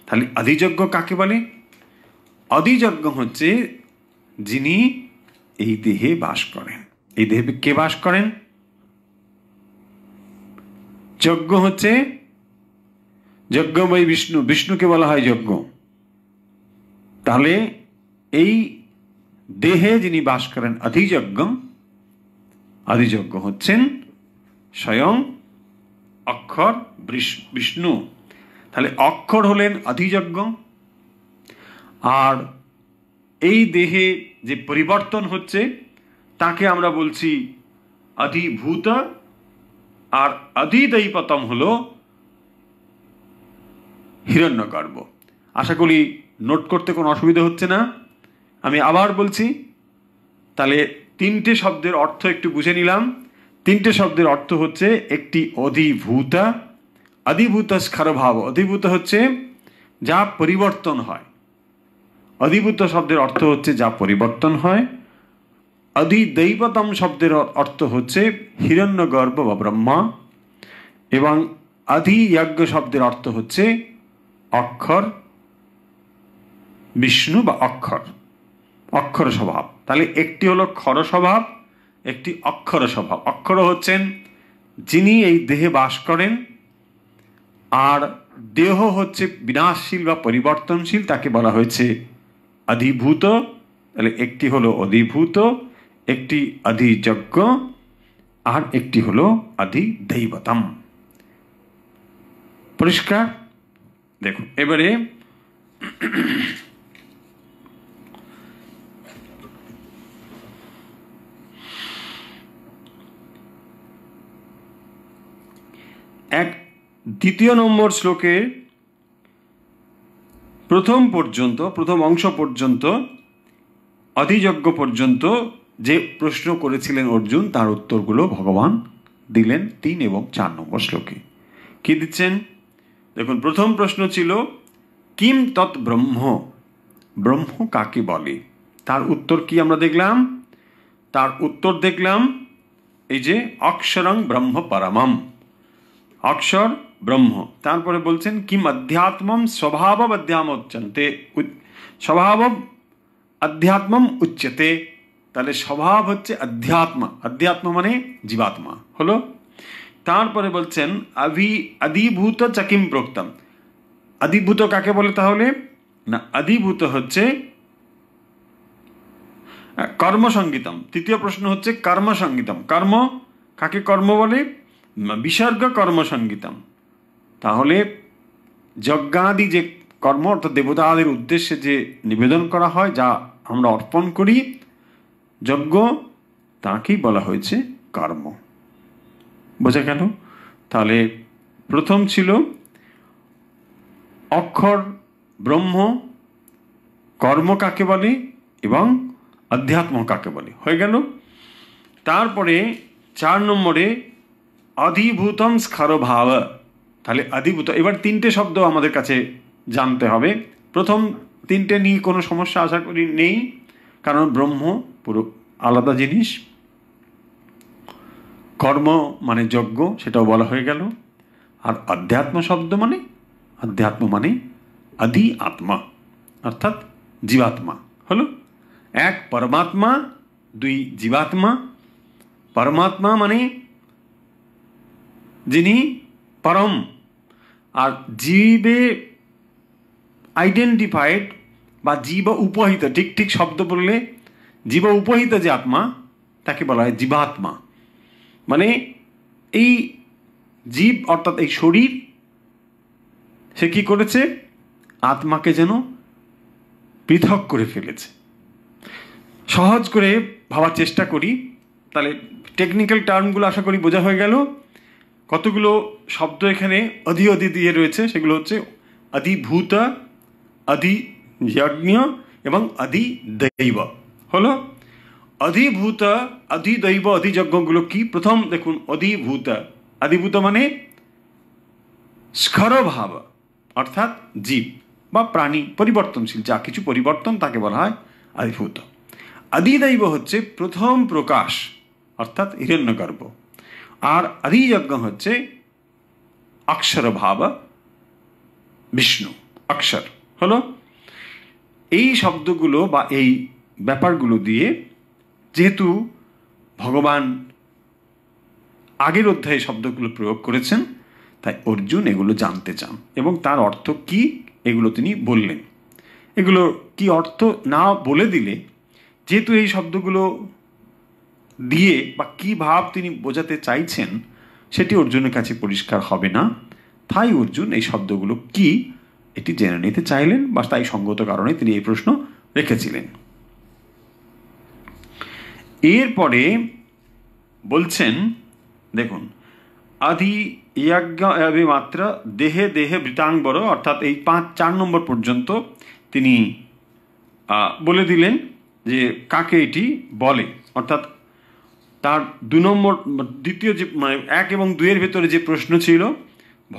তাহলে আধিযজ্ঞ কাকে বলে অধিযজ্ঞ হচ্ছে যিনি এই দেহে বাস করেন এই দেহে কে বাস করেন যজ্ঞ হচ্ছে যজ্ঞময় বিষ্ণু বিষ্ণুকে বলা হয় যজ্ঞ তাহলে এই দেহে যিনি বাস করেন অধিযজ্ঞ আধিযজ্ঞ হচ্ছেন স্বয়ং অক্ষর বিষ্ণু তাহলে অক্ষর হলেন আধিযজ্ঞ আর এই দেহে যে পরিবর্তন হচ্ছে তাকে আমরা বলছি অধিভূত আর অধিদৈপতম হল হিরণ্যগর্ভ আশা করি নোট করতে কোনো অসুবিধা হচ্ছে না আমি আবার বলছি তাহলে তিনটে শব্দের অর্থ একটু বুঝে নিলাম তিনটে শব্দের অর্থ হচ্ছে একটি অধিভূতা অধিভূতা স্খারভাব অধিভূত হচ্ছে যা পরিবর্তন হয় অধিভূত শব্দের অর্থ হচ্ছে যা পরিবর্তন হয় অধিদৈবতম শব্দের অর্থ হচ্ছে হিরণ্যগর্ভ বা ব্রহ্মা এবং অধিযজ্ঞ শব্দের অর্থ হচ্ছে অক্ষর বিষ্ণু বা অক্ষর অক্ষর স্বভাব তাহলে একটি হলো ক্ষর স্বভাব একটি অক্ষর স্বভাব অক্ষর হচ্ছেন যিনি এই দেহে বাস করেন আর দেহ হচ্ছে বিনাশশীল বা পরিবর্তনশীল তাকে বলা হয়েছে অধিভূত তাহলে একটি হলো অধিভূত একটি অধিযজ্ঞ আর একটি হলো অধিদৈবতম পরিষ্কার দেখুন এবারে এক দ্বিতীয় নম্বর শ্লোকের প্রথম পর্যন্ত প্রথম অংশ পর্যন্ত অধিযজ্ঞ পর্যন্ত যে প্রশ্ন করেছিলেন অর্জুন তার উত্তরগুলো ভগবান দিলেন তিন এবং চার নম্বর শ্লোকে কি দিচ্ছেন দেখুন প্রথম প্রশ্ন ছিল কিম তৎ ব্রহ্ম ব্রহ্ম কাকে বলে তার উত্তর কি আমরা দেখলাম তার উত্তর দেখলাম এই যে অক্ষরং ব্রহ্ম পরমম অক্ষর ব্রহ্ম তারপরে বলছেন কিম অধ্যাত্মম স্বভাব অধ্যাম উচ্চন্তে স্বভাব অধ্যাত্মম উচ্চতে তাহলে স্বভাব হচ্ছে অধ্যাত্ম অধ্যাত্ম মানে জীবাত্মা হলো তারপরে বলছেন আভি আদিভূত চাকিম প্রোক্তম অধিভূত কাকে বলে তাহলে না অধিভূত হচ্ছে কর্মসঙ্গীতম তৃতীয় প্রশ্ন হচ্ছে কর্মসঙ্গীতম কর্ম কাকে কর্ম বলে বিসর্গ কর্মসঙ্গীতম তাহলে যজ্ঞাদি যে কর্ম অর্থাৎ দেবতাদের উদ্দেশ্যে যে নিবেদন করা হয় যা আমরা অর্পণ করি যজ্ঞ তাকেই বলা হয়েছে কর্ম বোঝা গেল তাহলে প্রথম ছিল অক্ষর ব্রহ্ম কর্ম কাকে বলে এবং আধ্যাত্ম কাকে বলে হয়ে গেল তারপরে চার নম্বরে অধিভূতম স্খারভাব তাহলে অধিভূত এবার তিনটে শব্দ আমাদের কাছে জানতে হবে প্রথম তিনটে নিয়ে কোনো সমস্যা আশা করি নেই কারণ ব্রহ্ম পুরো আলাদা জিনিস কর্ম মানে যজ্ঞ সেটাও বলা হয়ে গেল আর আধ্যাত্ম শব্দ মানে আধ্যাত্ম মানে আদি আত্মা অর্থাৎ জীবাত্মা হলো এক পরমাত্মা দুই জীবাত্মা পরমাত্মা মানে যিনি পরম আর জীবে আইডেন্টিফাইড বা জীব উপহিত ঠিক ঠিক শব্দ বললে জীব উপহিত যে আত্মা তাকে বলা হয় জীবাত্মা মানে এই জীব অর্থাৎ এই শরীর সে কি করেছে আত্মাকে যেন পৃথক করে ফেলেছে সহজ করে ভাবার চেষ্টা করি তাহলে টেকনিক্যাল টার্মগুলো আশা করি বোঝা হয়ে গেল কতগুলো শব্দ এখানে অধি অধি দিয়ে রয়েছে সেগুলো হচ্ছে অধিভূত অধিযজ্ঞ যজ্ঞ এবং অধিদৈব দৈব হলো অধিভূত অধিদৈব অধিযজ্ঞগুলো কি প্রথম দেখুন অধিভূত অধিভূত মানে স্খরভাব অর্থাৎ জীব বা প্রাণী পরিবর্তনশীল যা কিছু পরিবর্তন তাকে বলা হয় আদিভূত আদিদৈব হচ্ছে প্রথম প্রকাশ অর্থাৎ হিরণ্যগর্ভ আর যজ্ঞ হচ্ছে অক্ষর ভাব বিষ্ণু অক্ষর হলো এই শব্দগুলো বা এই ব্যাপারগুলো দিয়ে যেহেতু ভগবান আগের অধ্যায়ে শব্দগুলো প্রয়োগ করেছেন তাই অর্জুন এগুলো জানতে চান এবং তার অর্থ কি এগুলো তিনি বললেন এগুলো কি অর্থ না বলে দিলে যেহেতু এই শব্দগুলো দিয়ে বা কী ভাব তিনি বোঝাতে চাইছেন সেটি অর্জুনের কাছে পরিষ্কার হবে না তাই অর্জুন এই শব্দগুলো কি এটি জেনে নিতে চাইলেন বা তাই সঙ্গত কারণে তিনি এই প্রশ্ন রেখেছিলেন এরপরে বলছেন দেখুন আদি মাত্রা দেহে দেহে বৃতাঙ্গর অর্থাৎ এই পাঁচ চার নম্বর পর্যন্ত তিনি বলে দিলেন যে কাকে এটি বলে অর্থাৎ তার দু নম্বর দ্বিতীয় যে মানে এক এবং দুইয়ের ভেতরে যে প্রশ্ন ছিল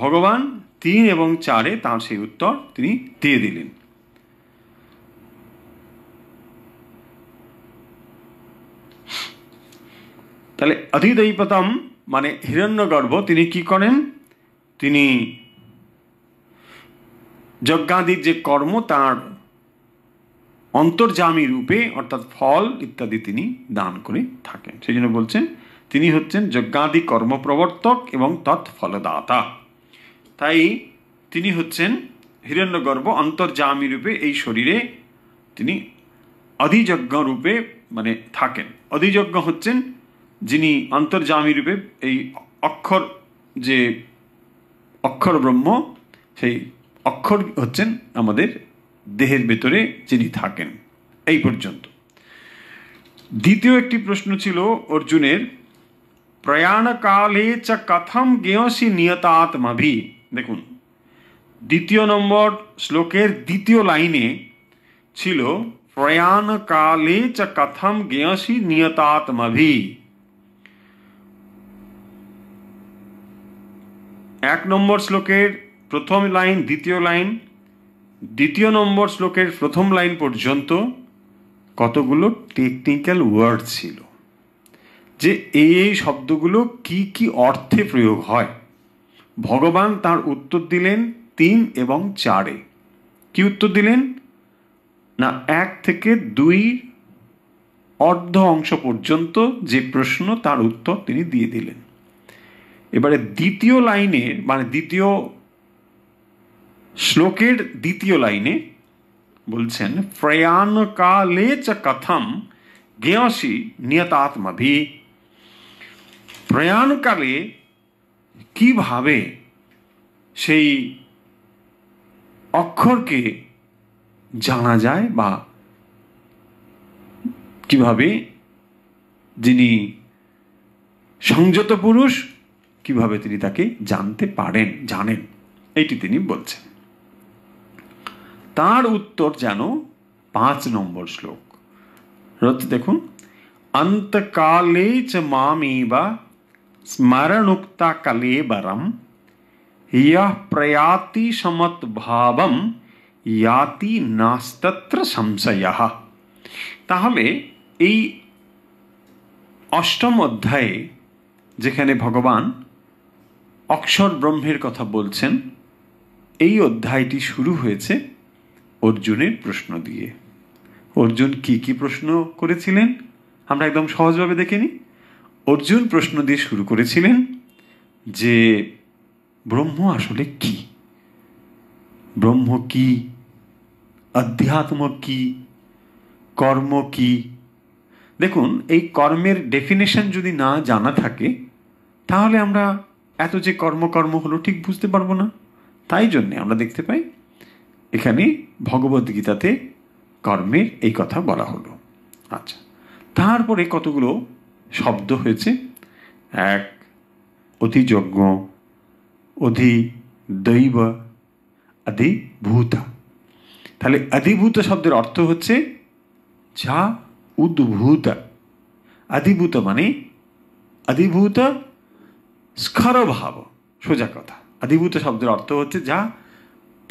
ভগবান তিন এবং চারে তার সেই উত্তর তিনি দিয়ে দিলেন তাহলে অধিদৈপতম মানে হিরণ্যগর্ভ তিনি কি করেন তিনি যজ্ঞাদির যে কর্ম তার অন্তর্জামী রূপে অর্থাৎ ফল ইত্যাদি তিনি দান করে থাকেন সেই জন্য বলছেন তিনি হচ্ছেন যজ্ঞাদি কর্মপ্রবর্তক এবং তৎফলদাতা তাই তিনি হচ্ছেন হিরণ্যগর্ভ অন্তর্জামী রূপে এই শরীরে তিনি অধিযজ্ঞ রূপে মানে থাকেন অধিযজ্ঞ হচ্ছেন যিনি অন্তর্জামী রূপে এই অক্ষর যে অক্ষর ব্রহ্ম সেই অক্ষর হচ্ছেন আমাদের দেহের ভেতরে যিনি থাকেন এই পর্যন্ত দ্বিতীয় একটি প্রশ্ন ছিল অর্জুনের প্রয়াণকালে চ কথম গেয়সি নিয়তাত্মাভি দেখুন দ্বিতীয় নম্বর শ্লোকের দ্বিতীয় লাইনে ছিল প্রয়াণকালে চ কথম গেয়সি নিয়তাত্মাভি এক নম্বর শ্লোকের প্রথম লাইন দ্বিতীয় লাইন দ্বিতীয় নম্বর শ্লোকের প্রথম লাইন পর্যন্ত কতগুলো টেকনিক্যাল ওয়ার্ড ছিল যে এই এই শব্দগুলো কি কি অর্থে প্রয়োগ হয় ভগবান তার উত্তর দিলেন তিন এবং চারে কি উত্তর দিলেন না এক থেকে দুই অর্ধ অংশ পর্যন্ত যে প্রশ্ন তার উত্তর তিনি দিয়ে দিলেন এবারে দ্বিতীয় লাইনের মানে দ্বিতীয় শ্লোকের দ্বিতীয় লাইনে বলছেন প্রয়াণ কালে চ কথম জ্ঞসি নিয়তাত্মভি প্রয়াণকালে কিভাবে সেই অক্ষরকে জানা যায় বা কিভাবে যিনি সংযত পুরুষ কিভাবে তিনি তাকে জানতে পারেন জানেন এইটি তিনি বলছেন তার উত্তর যেন পাঁচ নম্বর শ্লোক দেখুন অন্তকালে চ মামেবা স্মরণুক্তা বরম ইয়া প্রয়াতি সমত ভাবম ইয়াতি নাস্তত্র সংশয় তাহলে এই অষ্টম অধ্যায়ে যেখানে ভগবান অক্ষর ব্রহ্মের কথা বলছেন এই অধ্যায়টি শুরু হয়েছে অর্জুনের প্রশ্ন দিয়ে অর্জুন কি কি প্রশ্ন করেছিলেন আমরা একদম সহজভাবে দেখে নিই অর্জুন প্রশ্ন দিয়ে শুরু করেছিলেন যে ব্রহ্ম আসলে কি ব্রহ্ম কি আধ্যাত্ম কি কর্ম কি দেখুন এই কর্মের ডেফিনেশন যদি না জানা থাকে তাহলে আমরা এত যে কর্মকর্ম হলো ঠিক বুঝতে পারবো না তাই জন্যে আমরা দেখতে পাই এখানে ভগবদ্গীতাতে কর্মের এই কথা বলা হলো আচ্ছা তারপরে কতগুলো শব্দ হয়েছে এক অধিযজ্ঞ অধি দৈব আদিভূতা তাহলে আদিভূত শব্দের অর্থ হচ্ছে যা উদ্ভূত আদিভূত মানে আদিভূত স্খরভাব সোজা কথা আদিভূত শব্দের অর্থ হচ্ছে যা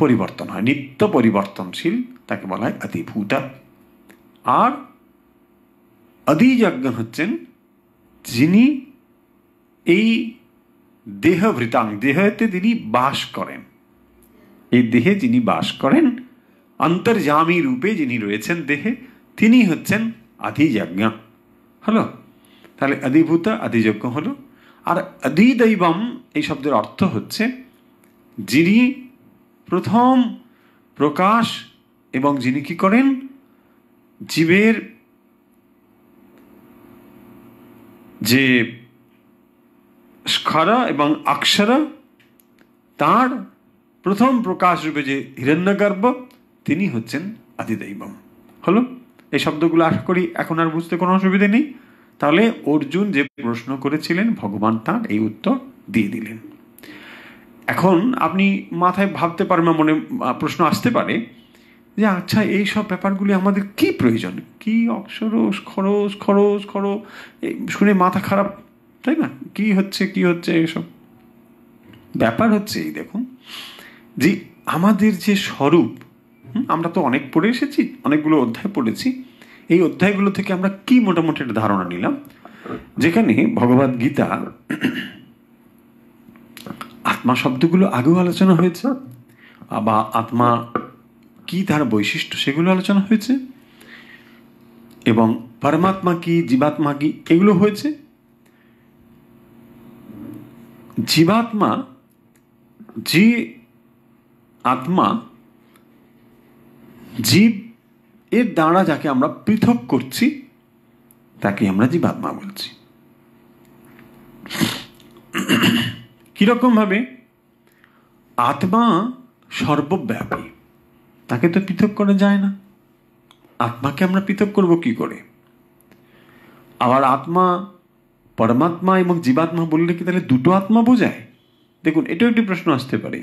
পরিবর্তন হয় নিত্য পরিবর্তনশীল তাকে বলা হয় আদিভূতা আর আদিযজ্ঞ হচ্ছেন যিনি এই দেহভৃতাং দেহতে তিনি বাস করেন এই দেহে যিনি বাস করেন অন্তর্জামী রূপে যিনি রয়েছেন দেহে তিনি হচ্ছেন আধিযজ্ঞ হলো তাহলে আদিভূতা আদিযজ্ঞ হলো আর আদিদৈবম এই শব্দের অর্থ হচ্ছে যিনি প্রথম প্রকাশ এবং যিনি কি করেন জীবের যে স্খরা এবং আক্ষরা তার প্রথম প্রকাশ রূপে যে হিরণ্যগর্ভ তিনি হচ্ছেন আদিদৈবম হলো এই শব্দগুলো আশা করি এখন আর বুঝতে কোনো অসুবিধে নেই তাহলে অর্জুন যে প্রশ্ন করেছিলেন ভগবান তার এই উত্তর দিয়ে দিলেন এখন আপনি মাথায় ভাবতে পারেন মনে প্রশ্ন আসতে পারে যে আচ্ছা এই সব ব্যাপারগুলি আমাদের কি প্রয়োজন কি অক্ষরস খরচ খরচ খরচ শুনে মাথা খারাপ তাই না কি হচ্ছে কি হচ্ছে এসব ব্যাপার হচ্ছে এই দেখুন যে আমাদের যে স্বরূপ আমরা তো অনেক পড়ে এসেছি অনেকগুলো অধ্যায় পড়েছি এই অধ্যায়গুলো থেকে আমরা কি মোটামুটি একটা ধারণা নিলাম যেখানে ভগবদ্গীতা গীতা আত্মা শব্দগুলো আগেও আলোচনা হয়েছে বা আত্মা কি তার বৈশিষ্ট্য সেগুলো আলোচনা হয়েছে এবং পরমাত্মা কি জীবাত্মা কি এগুলো হয়েছে জীবাত্মা যে আত্মা জীব এর দ্বারা যাকে আমরা পৃথক করছি তাকে আমরা জীবাত্মা বলছি কীরকমভাবে আত্মা সর্বব্যাপী তাকে তো পৃথক করা যায় না আত্মাকে আমরা পৃথক করব কি করে আবার আত্মা পরমাত্মা এবং জীবাত্মা বললে কি তাহলে দুটো আত্মা বোঝায় দেখুন এটাও একটি প্রশ্ন আসতে পারে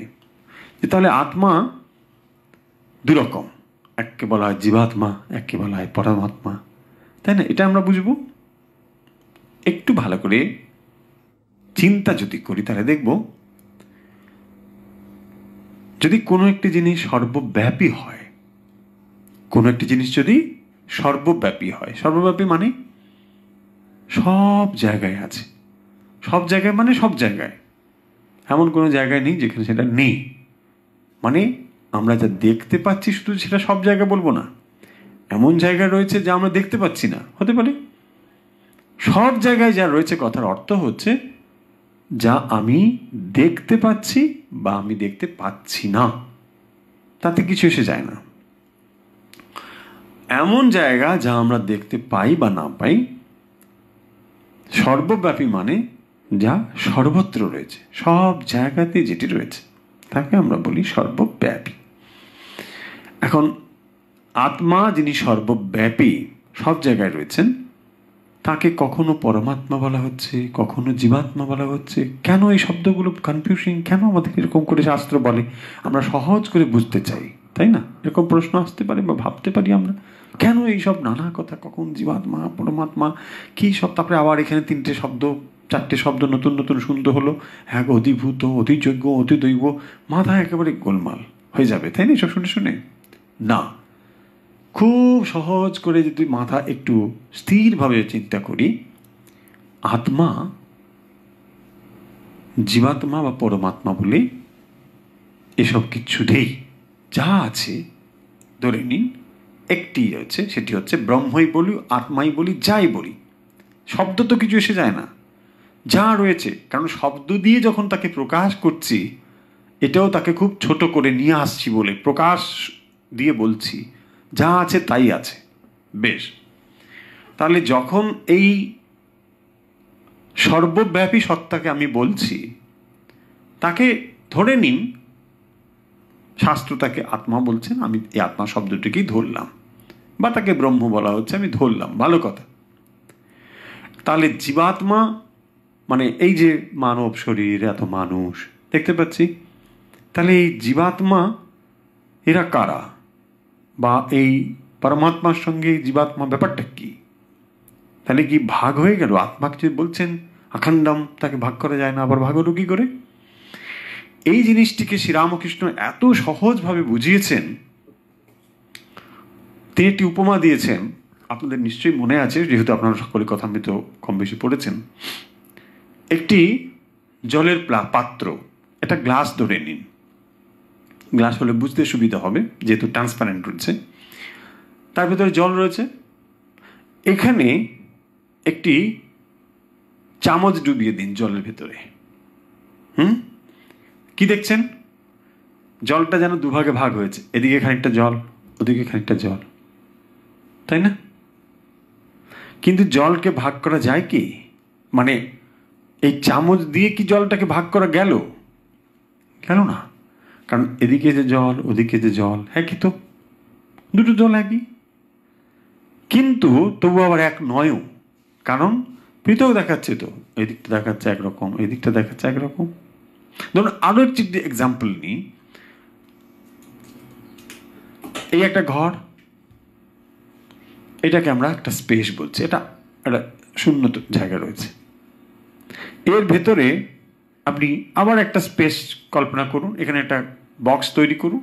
যে তাহলে আত্মা দুরকম এককে বলা হয় জীবাত্মা এককে বলা হয় পরমাত্মা তাই না এটা আমরা বুঝব একটু ভালো করে চিন্তা যদি করি তাহলে দেখব যদি কোনো একটি জিনিস সর্বব্যাপী হয় কোনো একটি জিনিস যদি সর্বব্যাপী হয় সর্বব্যাপী মানে সব জায়গায় আছে সব জায়গায় মানে সব জায়গায় এমন কোনো জায়গায় নেই যেখানে সেটা নেই মানে আমরা যা দেখতে পাচ্ছি শুধু সেটা সব জায়গায় বলবো না এমন জায়গা রয়েছে যা আমরা দেখতে পাচ্ছি না হতে পারে সব জায়গায় যা রয়েছে কথার অর্থ হচ্ছে যা আমি দেখতে পাচ্ছি বা আমি দেখতে পাচ্ছি না তাতে কিছু এসে যায় না এমন জায়গা যা আমরা দেখতে পাই বা না পাই সর্বব্যাপী মানে যা সর্বত্র রয়েছে সব জায়গাতে যেটি রয়েছে তাকে আমরা বলি সর্বব্যাপী এখন আত্মা যিনি সর্বব্যাপী সব জায়গায় রয়েছেন তাকে কখনো পরমাত্মা বলা হচ্ছে কখনো জীবাত্মা বলা হচ্ছে কেন এই শব্দগুলো কনফিউশন কেন আমাদের এরকম করে শাস্ত্র বলে আমরা সহজ করে বুঝতে চাই তাই না এরকম প্রশ্ন আসতে পারে বা ভাবতে পারি আমরা কেন এইসব নানা কথা কখন জীবাত্মা পরমাত্মা কী সব তারপরে আবার এখানে তিনটে শব্দ চারটে শব্দ নতুন নতুন শুনতে হলো এক হ্যাঁ অধিভূত অতিযোগ্য অতিদৈব মাথা একেবারে গোলমাল হয়ে যাবে তাই না এসব শুনে শুনে না খুব সহজ করে যদি মাথা একটু স্থিরভাবে চিন্তা করি আত্মা জীবাত্মা বা পরমাত্মা বলে এসব কিছু নেই যা আছে ধরে নিন একটি হচ্ছে সেটি হচ্ছে ব্রহ্মই বলি আত্মাই বলি যাই বলি শব্দ তো কিছু এসে যায় না যা রয়েছে কারণ শব্দ দিয়ে যখন তাকে প্রকাশ করছি এটাও তাকে খুব ছোট করে নিয়ে আসছি বলে প্রকাশ দিয়ে বলছি যা আছে তাই আছে বেশ তাহলে যখন এই সর্বব্যাপী সত্তাকে আমি বলছি তাকে ধরে নিন শাস্ত্র তাকে আত্মা বলছেন আমি এই আত্মা শব্দটিকেই ধরলাম বা তাকে ব্রহ্ম বলা হচ্ছে আমি ধরলাম ভালো কথা তাহলে জীবাত্মা মানে এই যে মানব শরীর এত মানুষ দেখতে পাচ্ছি তাহলে এই জীবাত্মা এরা কারা বা এই পরমাত্মার সঙ্গে জীবাত্মা ব্যাপারটা কি তাহলে কি ভাগ হয়ে গেল আত্মাকে যে বলছেন আখণ্ডম তাকে ভাগ করা যায় না আবার ভাগ হলো কী করে এই জিনিসটিকে শ্রীরামকৃষ্ণ এত সহজভাবে বুঝিয়েছেন তিনি একটি উপমা দিয়েছেন আপনাদের নিশ্চয়ই মনে আছে যেহেতু আপনারা সকলে কথা মৃত কম বেশি পড়েছেন একটি জলের পাত্র একটা গ্লাস ধরে নিন গ্লাস হলে বুঝতে সুবিধা হবে যেহেতু ট্রান্সপারেন্ট রয়েছে তার ভেতরে জল রয়েছে এখানে একটি চামচ ডুবিয়ে দিন জলের ভেতরে হুম কি দেখছেন জলটা যেন দুভাগে ভাগ হয়েছে এদিকে খানিকটা জল ওদিকে খানিকটা জল তাই না কিন্তু জলকে ভাগ করা যায় কি মানে এই চামচ দিয়ে কি জলটাকে ভাগ করা গেল গেল না কারণ এদিকে যে জল ওদিকে যে জল হ্যাঁ কি তো দুটো জল একই কিন্তু তবু আবার এক নয়ও কারণ পৃথক দেখাচ্ছে তো এদিকটা দেখাচ্ছে একরকম এদিকটা দেখাচ্ছে একরকম ধরুন আরও একটি এক্সাম্পল নিই এই একটা ঘর এটাকে আমরা একটা স্পেস বলছি এটা একটা শূন্য জায়গা রয়েছে এর ভেতরে আপনি আবার একটা স্পেস কল্পনা করুন এখানে একটা বক্স তৈরি করুন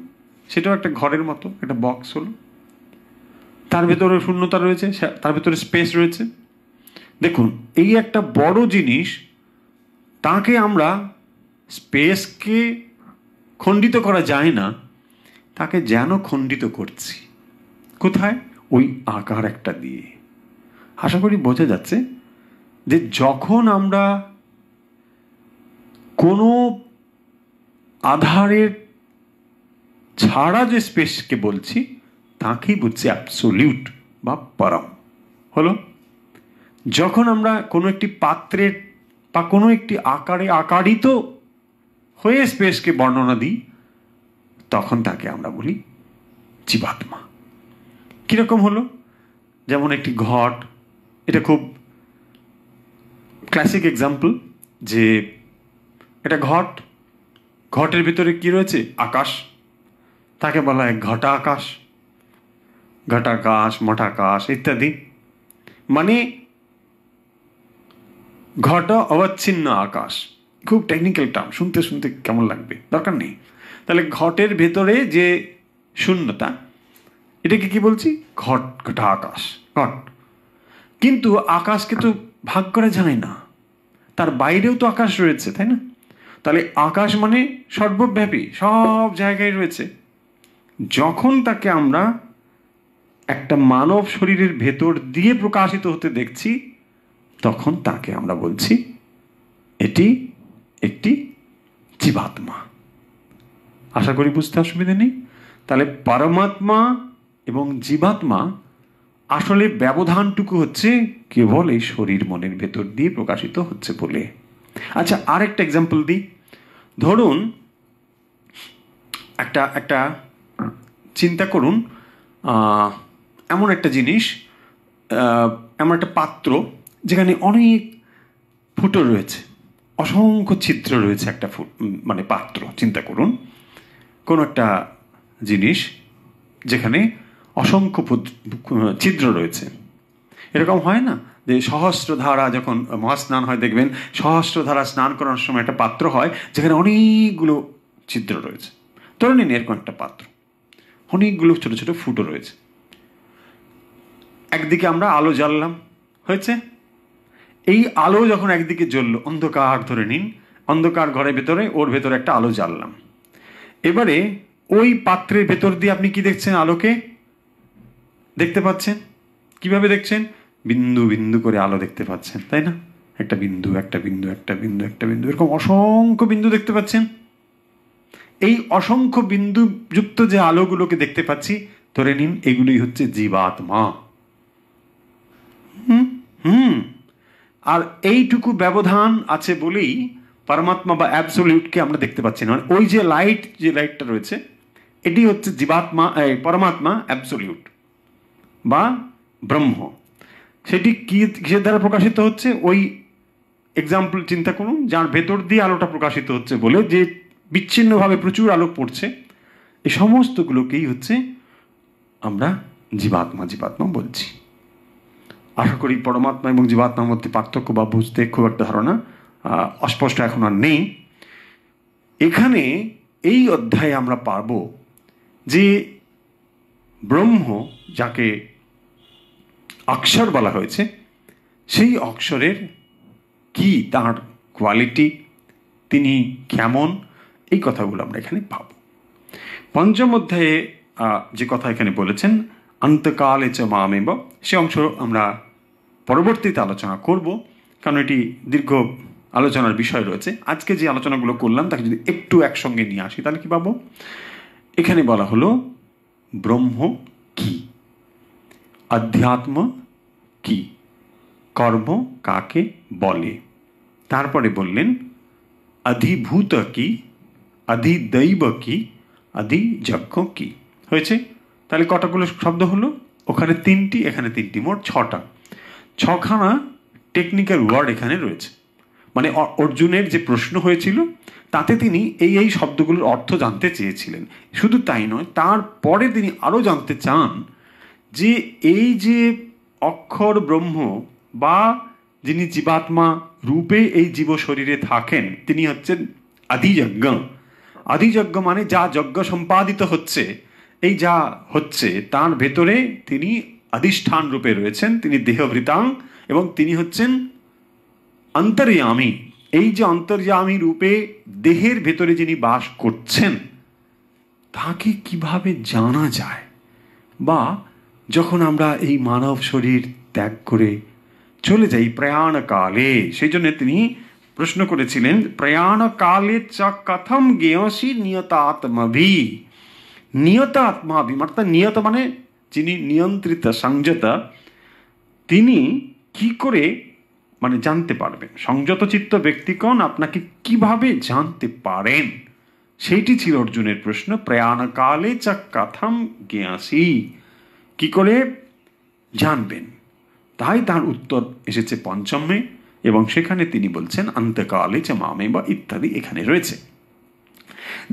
সেটাও একটা ঘরের মতো একটা বক্স হলো তার ভেতরে শূন্যতা রয়েছে তার ভেতরে স্পেস রয়েছে দেখুন এই একটা বড় জিনিস তাকে আমরা স্পেসকে খণ্ডিত করা যায় না তাকে যেন খণ্ডিত করছি কোথায় ওই আকার একটা দিয়ে আশা করি বোঝা যাচ্ছে যে যখন আমরা কোনো আধারের ছাড়া যে স্পেসকে বলছি তাকেই বুঝছি অ্যাপসোলিউট বা পরম হলো যখন আমরা কোনো একটি পাত্রের বা কোনো একটি আকারে আকারিত হয়ে স্পেসকে বর্ণনা দিই তখন তাকে আমরা বলি জীবাত্মা কীরকম হলো যেমন একটি ঘট এটা খুব ক্লাসিক এক্সাম্পল যে এটা ঘট ঘটের ভিতরে কি রয়েছে আকাশ তাকে বলা হয় ঘটাকাশ ঘটাকাশ মঠাকাশ ইত্যাদি মানে ঘট অবচ্ছিন্ন আকাশ খুব টেকনিক্যাল টার্ম শুনতে শুনতে কেমন লাগবে দরকার নেই তাহলে ঘটের ভেতরে যে শূন্যতা এটাকে কি বলছি ঘট ঘটা আকাশ ঘট কিন্তু আকাশকে তো ভাগ করা যায় না তার বাইরেও তো আকাশ রয়েছে তাই না তাহলে আকাশ মানে সর্বব্যাপী সব জায়গায় রয়েছে যখন তাকে আমরা একটা মানব শরীরের ভেতর দিয়ে প্রকাশিত হতে দেখছি তখন তাকে আমরা বলছি এটি একটি জীবাত্মা আশা করি বুঝতে অসুবিধে নেই তাহলে পরমাত্মা এবং জীবাত্মা আসলে ব্যবধানটুকু হচ্ছে কেবল এই শরীর মনের ভেতর দিয়ে প্রকাশিত হচ্ছে বলে আচ্ছা আরেকটা এক্সাম্পল দিই ধরুন একটা একটা চিন্তা করুন এমন একটা জিনিস এমন একটা পাত্র যেখানে অনেক ফুটো রয়েছে অসংখ্য চিত্র রয়েছে একটা ফুট মানে পাত্র চিন্তা করুন কোনো একটা জিনিস যেখানে অসংখ্য ছিদ্র রয়েছে এরকম হয় না যে সহস্র ধারা যখন মহাস্নান হয় দেখবেন সহস্র ধারা স্নান করার সময় একটা পাত্র হয় যেখানে অনেকগুলো ছিদ্র রয়েছে ধরে নিন এরকম একটা পাত্র অনেকগুলো ছোট ছোট ফুটো রয়েছে একদিকে আমরা আলো জ্বাললাম হয়েছে এই আলো যখন একদিকে জ্বলল অন্ধকার ধরে নিন অন্ধকার ঘরের ভেতরে ওর ভেতরে একটা আলো জ্বাললাম এবারে ওই পাত্রের ভেতর দিয়ে আপনি কি দেখছেন আলোকে দেখতে পাচ্ছেন কিভাবে দেখছেন বিন্দু বিন্দু করে আলো দেখতে পাচ্ছেন তাই না একটা বিন্দু একটা বিন্দু একটা বিন্দু একটা বিন্দু এরকম অসংখ্য বিন্দু দেখতে পাচ্ছেন এই অসংখ্য বিন্দুযুক্ত যে আলোগুলোকে দেখতে পাচ্ছি ধরে নিন এগুলোই হচ্ছে জীবাত্মা হুম আর এইটুকু ব্যবধান আছে বলেই পরমাত্মা বা অ্যাবসোলিউটকে আমরা দেখতে পাচ্ছি না মানে ওই যে লাইট যে লাইটটা রয়েছে এটি হচ্ছে জীবাত্মা পরমাত্মা অ্যাবসোলিউট বা ব্রহ্ম সেটি কি কিসের দ্বারা প্রকাশিত হচ্ছে ওই এক্সাম্পল চিন্তা করুন যার ভেতর দিয়ে আলোটা প্রকাশিত হচ্ছে বলে যে বিচ্ছিন্নভাবে প্রচুর আলো পড়ছে এই সমস্তগুলোকেই হচ্ছে আমরা জীবাত্মা জীবাত্মা বলছি আশা করি পরমাত্মা এবং জীবাত্মার মধ্যে পার্থক্য বা বুঝতে খুব একটা ধারণা অস্পষ্ট এখন আর নেই এখানে এই অধ্যায়ে আমরা পারব যে ব্রহ্ম যাকে অক্ষর বলা হয়েছে সেই অক্ষরের কি তার কোয়ালিটি তিনি কেমন এই কথাগুলো আমরা এখানে পাব পঞ্চম অধ্যায়ে যে কথা এখানে বলেছেন অন্তকালে চ মামেব সে অংশ আমরা পরবর্তীতে আলোচনা করব কারণ এটি দীর্ঘ আলোচনার বিষয় রয়েছে আজকে যে আলোচনাগুলো করলাম তাকে যদি একটু একসঙ্গে নিয়ে আসি তাহলে কী পাবো এখানে বলা হলো ব্রহ্ম কি আধ্যাত্ম কি কর্ম কাকে বলে তারপরে বললেন অধিভূত কি আদি দৈব কি আদি যজ্ঞ কি হয়েছে তাহলে কটাগুলো শব্দ হলো ওখানে তিনটি এখানে তিনটি মোট ছটা ছখানা টেকনিক্যাল ওয়ার্ড এখানে রয়েছে মানে অর্জুনের যে প্রশ্ন হয়েছিল তাতে তিনি এই এই শব্দগুলোর অর্থ জানতে চেয়েছিলেন শুধু তাই নয় তারপরে তিনি আরও জানতে চান যে এই যে অক্ষর ব্রহ্ম বা যিনি জীবাত্মা রূপে এই জীব শরীরে থাকেন তিনি হচ্ছেন আদিযজ্ঞ আদিযজ্ঞ মানে যা যজ্ঞ সম্পাদিত হচ্ছে এই যা হচ্ছে তার ভেতরে তিনি অধিষ্ঠান রূপে রয়েছেন তিনি দেহভৃতাং এবং তিনি হচ্ছেন অন্তর্যামী এই যে অন্তর্যামী রূপে দেহের ভেতরে যিনি বাস করছেন তাকে কিভাবে জানা যায় বা যখন আমরা এই মানব শরীর ত্যাগ করে চলে যাই প্রয়াণকালে সেই জন্য তিনি প্রশ্ন করেছিলেন প্রয়াণকালে চ কথম গেয়সি আত্মাভি নিয়ত আত্মাভি অর্থাৎ মানে নিয়ত মানে যিনি নিয়ন্ত্রিত সংযতা তিনি কি করে মানে জানতে পারবেন সংযত চিত্ত ব্যক্তিগণ আপনাকে কিভাবে জানতে পারেন সেইটি ছিল অর্জুনের প্রশ্ন প্রয়াণকালে চা কাথাম গেয়াসি কি করে জানবেন তাই তার উত্তর এসেছে পঞ্চমে এবং সেখানে তিনি বলছেন আন্তকালে জামামে বা ইত্যাদি এখানে রয়েছে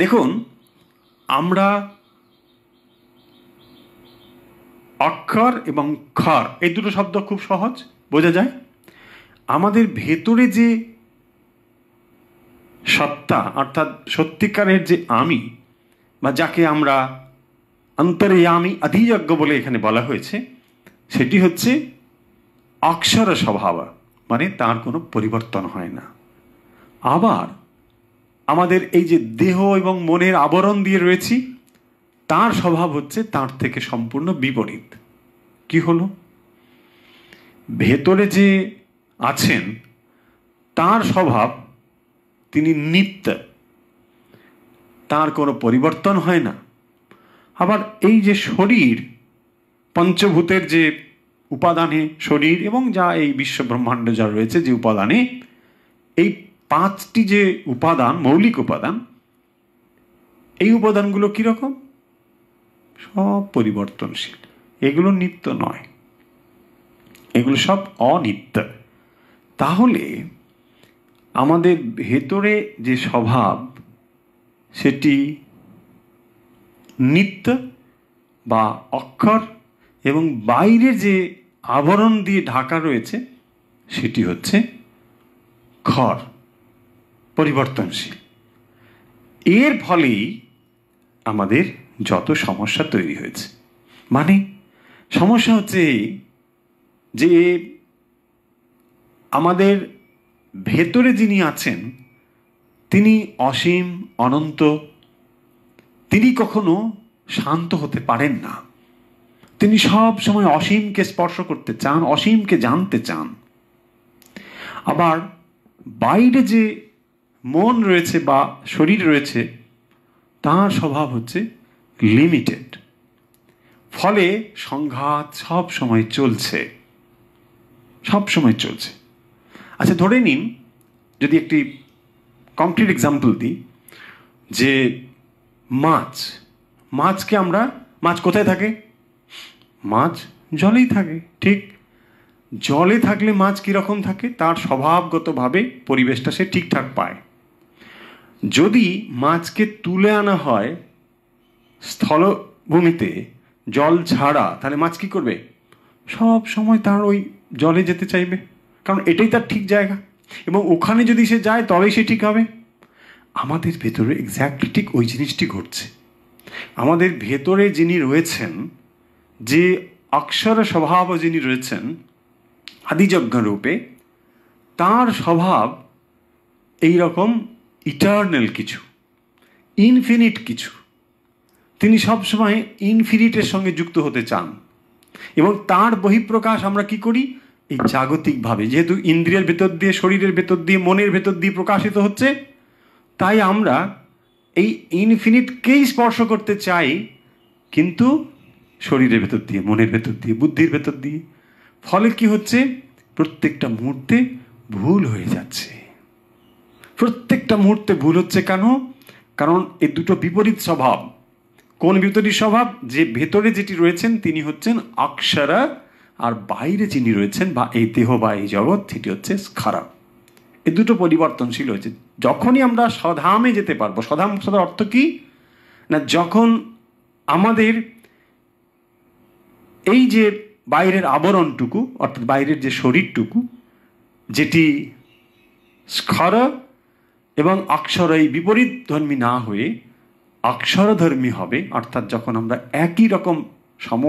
দেখুন আমরা অক্ষর এবং খর এই দুটো শব্দ খুব সহজ বোঝা যায় আমাদের ভেতরে যে সত্তা অর্থাৎ সত্যিকারের যে আমি বা যাকে আমরা অন্তরে আমি আধিযজ্ঞ বলে এখানে বলা হয়েছে সেটি হচ্ছে অক্ষর স্বভাব মানে তার কোনো পরিবর্তন হয় না আবার আমাদের এই যে দেহ এবং মনের আবরণ দিয়ে রয়েছি তার স্বভাব হচ্ছে তার থেকে সম্পূর্ণ বিপরীত কি হলো ভেতরে যে আছেন তার স্বভাব তিনি নিত্য তার কোনো পরিবর্তন হয় না আবার এই যে শরীর পঞ্চভূতের যে উপাদানে শরীর এবং যা এই বিশ্ব ব্রহ্মাণ্ড যা রয়েছে যে উপাদানে এই পাঁচটি যে উপাদান মৌলিক উপাদান এই উপাদানগুলো কীরকম সব পরিবর্তনশীল এগুলো নিত্য নয় এগুলো সব অনিত্য তাহলে আমাদের ভেতরে যে স্বভাব সেটি নিত্য বা অক্ষর এবং বাইরে যে আবরণ দিয়ে ঢাকা রয়েছে সেটি হচ্ছে খর পরিবর্তনশীল এর ফলেই আমাদের যত সমস্যা তৈরি হয়েছে মানে সমস্যা হচ্ছে যে আমাদের ভেতরে যিনি আছেন তিনি অসীম অনন্ত তিনি কখনো শান্ত হতে পারেন না তিনি সব সময় অসীমকে স্পর্শ করতে চান অসীমকে জানতে চান আবার বাইরে যে মন রয়েছে বা শরীর রয়েছে তার স্বভাব হচ্ছে লিমিটেড ফলে সংঘাত সব সময় চলছে সব সময় চলছে আচ্ছা ধরে নিন যদি একটি কংক্রিট এক্সাম্পল দিই যে মাছ মাছকে আমরা মাছ কোথায় থাকে মাছ জলেই থাকে ঠিক জলে থাকলে মাছ কীরকম থাকে তার স্বভাবগতভাবে পরিবেশটা সে ঠিকঠাক পায় যদি মাছকে তুলে আনা হয় স্থলভূমিতে জল ছাড়া তাহলে মাছ কী করবে সব সময় তার ওই জলে যেতে চাইবে কারণ এটাই তার ঠিক জায়গা এবং ওখানে যদি সে যায় তবেই সে ঠিক হবে আমাদের ভেতরে এক্স্যাক্টলি ঠিক ওই জিনিসটি ঘটছে আমাদের ভেতরে যিনি রয়েছেন যে অক্ষর স্বভাব যিনি রয়েছেন আদিযজ্ঞ রূপে তার স্বভাব এই রকম ইটার্নাল কিছু ইনফিনিট কিছু তিনি সবসময় ইনফিনিটের সঙ্গে যুক্ত হতে চান এবং তার বহিঃপ্রকাশ আমরা কি করি এই জাগতিকভাবে যেহেতু ইন্দ্রিয়ের ভেতর দিয়ে শরীরের ভেতর দিয়ে মনের ভেতর দিয়ে প্রকাশিত হচ্ছে তাই আমরা এই ইনফিনিটকেই স্পর্শ করতে চাই কিন্তু শরীরের ভেতর দিয়ে মনের ভেতর দিয়ে বুদ্ধির ভেতর দিয়ে ফলে কি হচ্ছে প্রত্যেকটা মুহূর্তে ভুল হয়ে যাচ্ছে প্রত্যেকটা মুহূর্তে ভুল হচ্ছে কেন কারণ এ দুটো বিপরীত স্বভাব কোন বিপরীত স্বভাব যে ভেতরে যেটি রয়েছেন তিনি হচ্ছেন অক্ষরা আর বাইরে যিনি রয়েছেন বা এই দেহ বা এই জগৎ সেটি হচ্ছে খারাপ এ দুটো পরিবর্তনশীল হয়েছে যখনই আমরা স্বধামে যেতে পারবো স্বধাম সদার অর্থ কি না যখন আমাদের এই যে বাইরের আবরণটুকু অর্থাৎ বাইরের যে শরীরটুকু যেটি স্খর এবং অক্ষর এই বিপরীত ধর্মী না হয়ে অক্ষরধর্মী হবে অর্থাৎ যখন আমরা একই রকম সম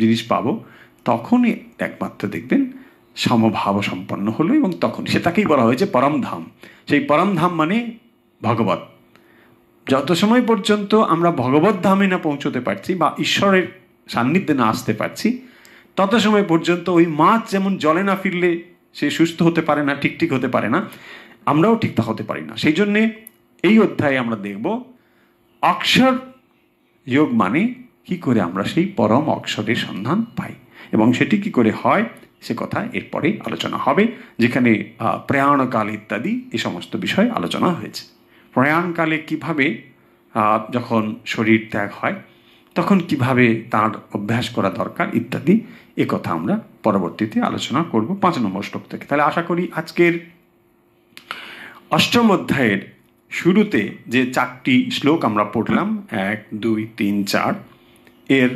জিনিস পাব তখনই একমাত্র দেখবেন সমভাব সম্পন্ন হলো এবং তখন তাকেই বলা হয়েছে পরমধাম সেই পরমধাম মানে ভগবত যত সময় পর্যন্ত আমরা ভগবত ধামে না পৌঁছতে পারছি বা ঈশ্বরের সান্নিধ্যে না আসতে পারছি তত সময় পর্যন্ত ওই মাছ যেমন জলে না ফিরলে সে সুস্থ হতে পারে না ঠিক ঠিক হতে পারে না আমরাও ঠিক তা হতে পারি না সেই জন্যে এই অধ্যায়ে আমরা দেখব অক্ষর যোগ মানে কি করে আমরা সেই পরম অক্ষরের সন্ধান পাই এবং সেটি কি করে হয় সে কথা এরপরে আলোচনা হবে যেখানে প্রয়াণকাল ইত্যাদি এ সমস্ত বিষয় আলোচনা হয়েছে প্রয়াণকালে কিভাবে যখন শরীর ত্যাগ হয় তখন কিভাবে তার অভ্যাস করা দরকার ইত্যাদি এ কথা আমরা পরবর্তীতে আলোচনা করব পাঁচ নম্বর শ্লোক থেকে তাহলে আশা করি আজকের অষ্টম অধ্যায়ের শুরুতে যে চারটি শ্লোক আমরা পড়লাম এক দুই তিন চার এর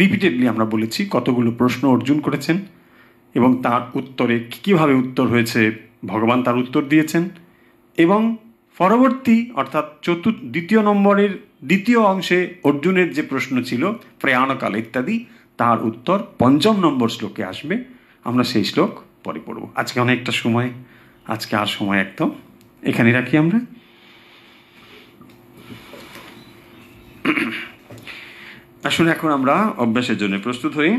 রিপিটেডলি আমরা বলেছি কতগুলো প্রশ্ন অর্জুন করেছেন এবং তার উত্তরে কীভাবে উত্তর হয়েছে ভগবান তার উত্তর দিয়েছেন এবং পরবর্তী অর্থাৎ চতুর্থ দ্বিতীয় নম্বরের দ্বিতীয় অংশে অর্জুনের যে প্রশ্ন ছিল প্রয়াণকাল ইত্যাদি তার উত্তর পঞ্চম নম্বর শ্লোকে আসবে আমরা সেই শ্লোক পরে পড়ব আজকে অনেকটা সময় আজকে আর সময় একদম এখানে রাখি আমরা আসুন এখন আমরা অভ্যাসের জন্য প্রস্তুত হই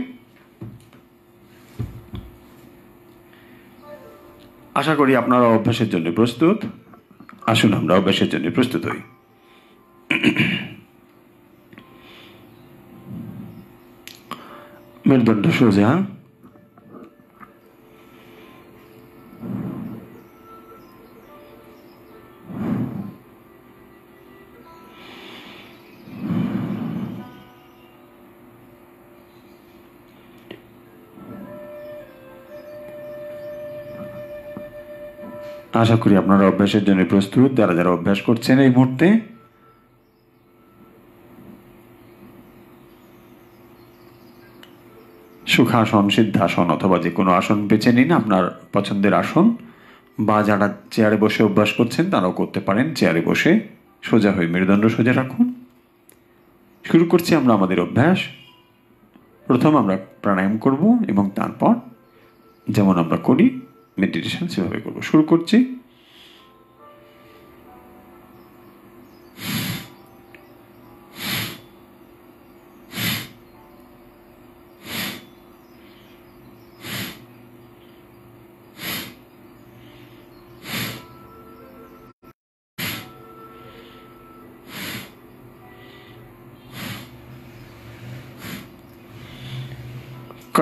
আশা করি আপনারা অভ্যাসের জন্য প্রস্তুত আসুন আমরা অভ্যাসের জন্য প্রস্তুত হই মেরুদণ্ড সোজা আশা করি আপনারা অভ্যাসের জন্য প্রস্তুত যারা যারা অভ্যাস করছেন এই মুহূর্তে সুখাসন সিদ্ধাসন অথবা যে কোনো আসন বেছে নিন আপনার পছন্দের আসন বা যারা চেয়ারে বসে অভ্যাস করছেন তারাও করতে পারেন চেয়ারে বসে সোজা হয়ে মেরুদণ্ড সোজা রাখুন শুরু করছি আমরা আমাদের অভ্যাস প্রথম আমরা প্রাণায়াম করব এবং তারপর যেমন আমরা করি মেডিটেশন সেভাবে করবো শুরু করছি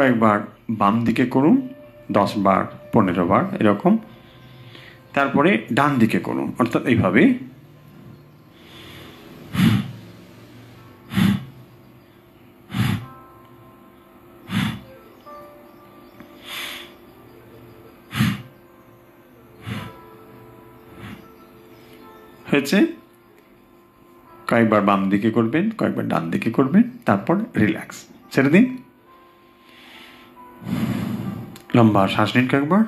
কয়েকবার বাম দিকে করুন দশ বার পনেরো বার এরকম তারপরে ডান দিকে করুন অর্থাৎ এইভাবে হয়েছে কয়েকবার বাম দিকে করবেন কয়েকবার ডান দিকে করবেন তারপর রিল্যাক্স ছেড়ে দিন Nambar, hast du nicht gekriegt?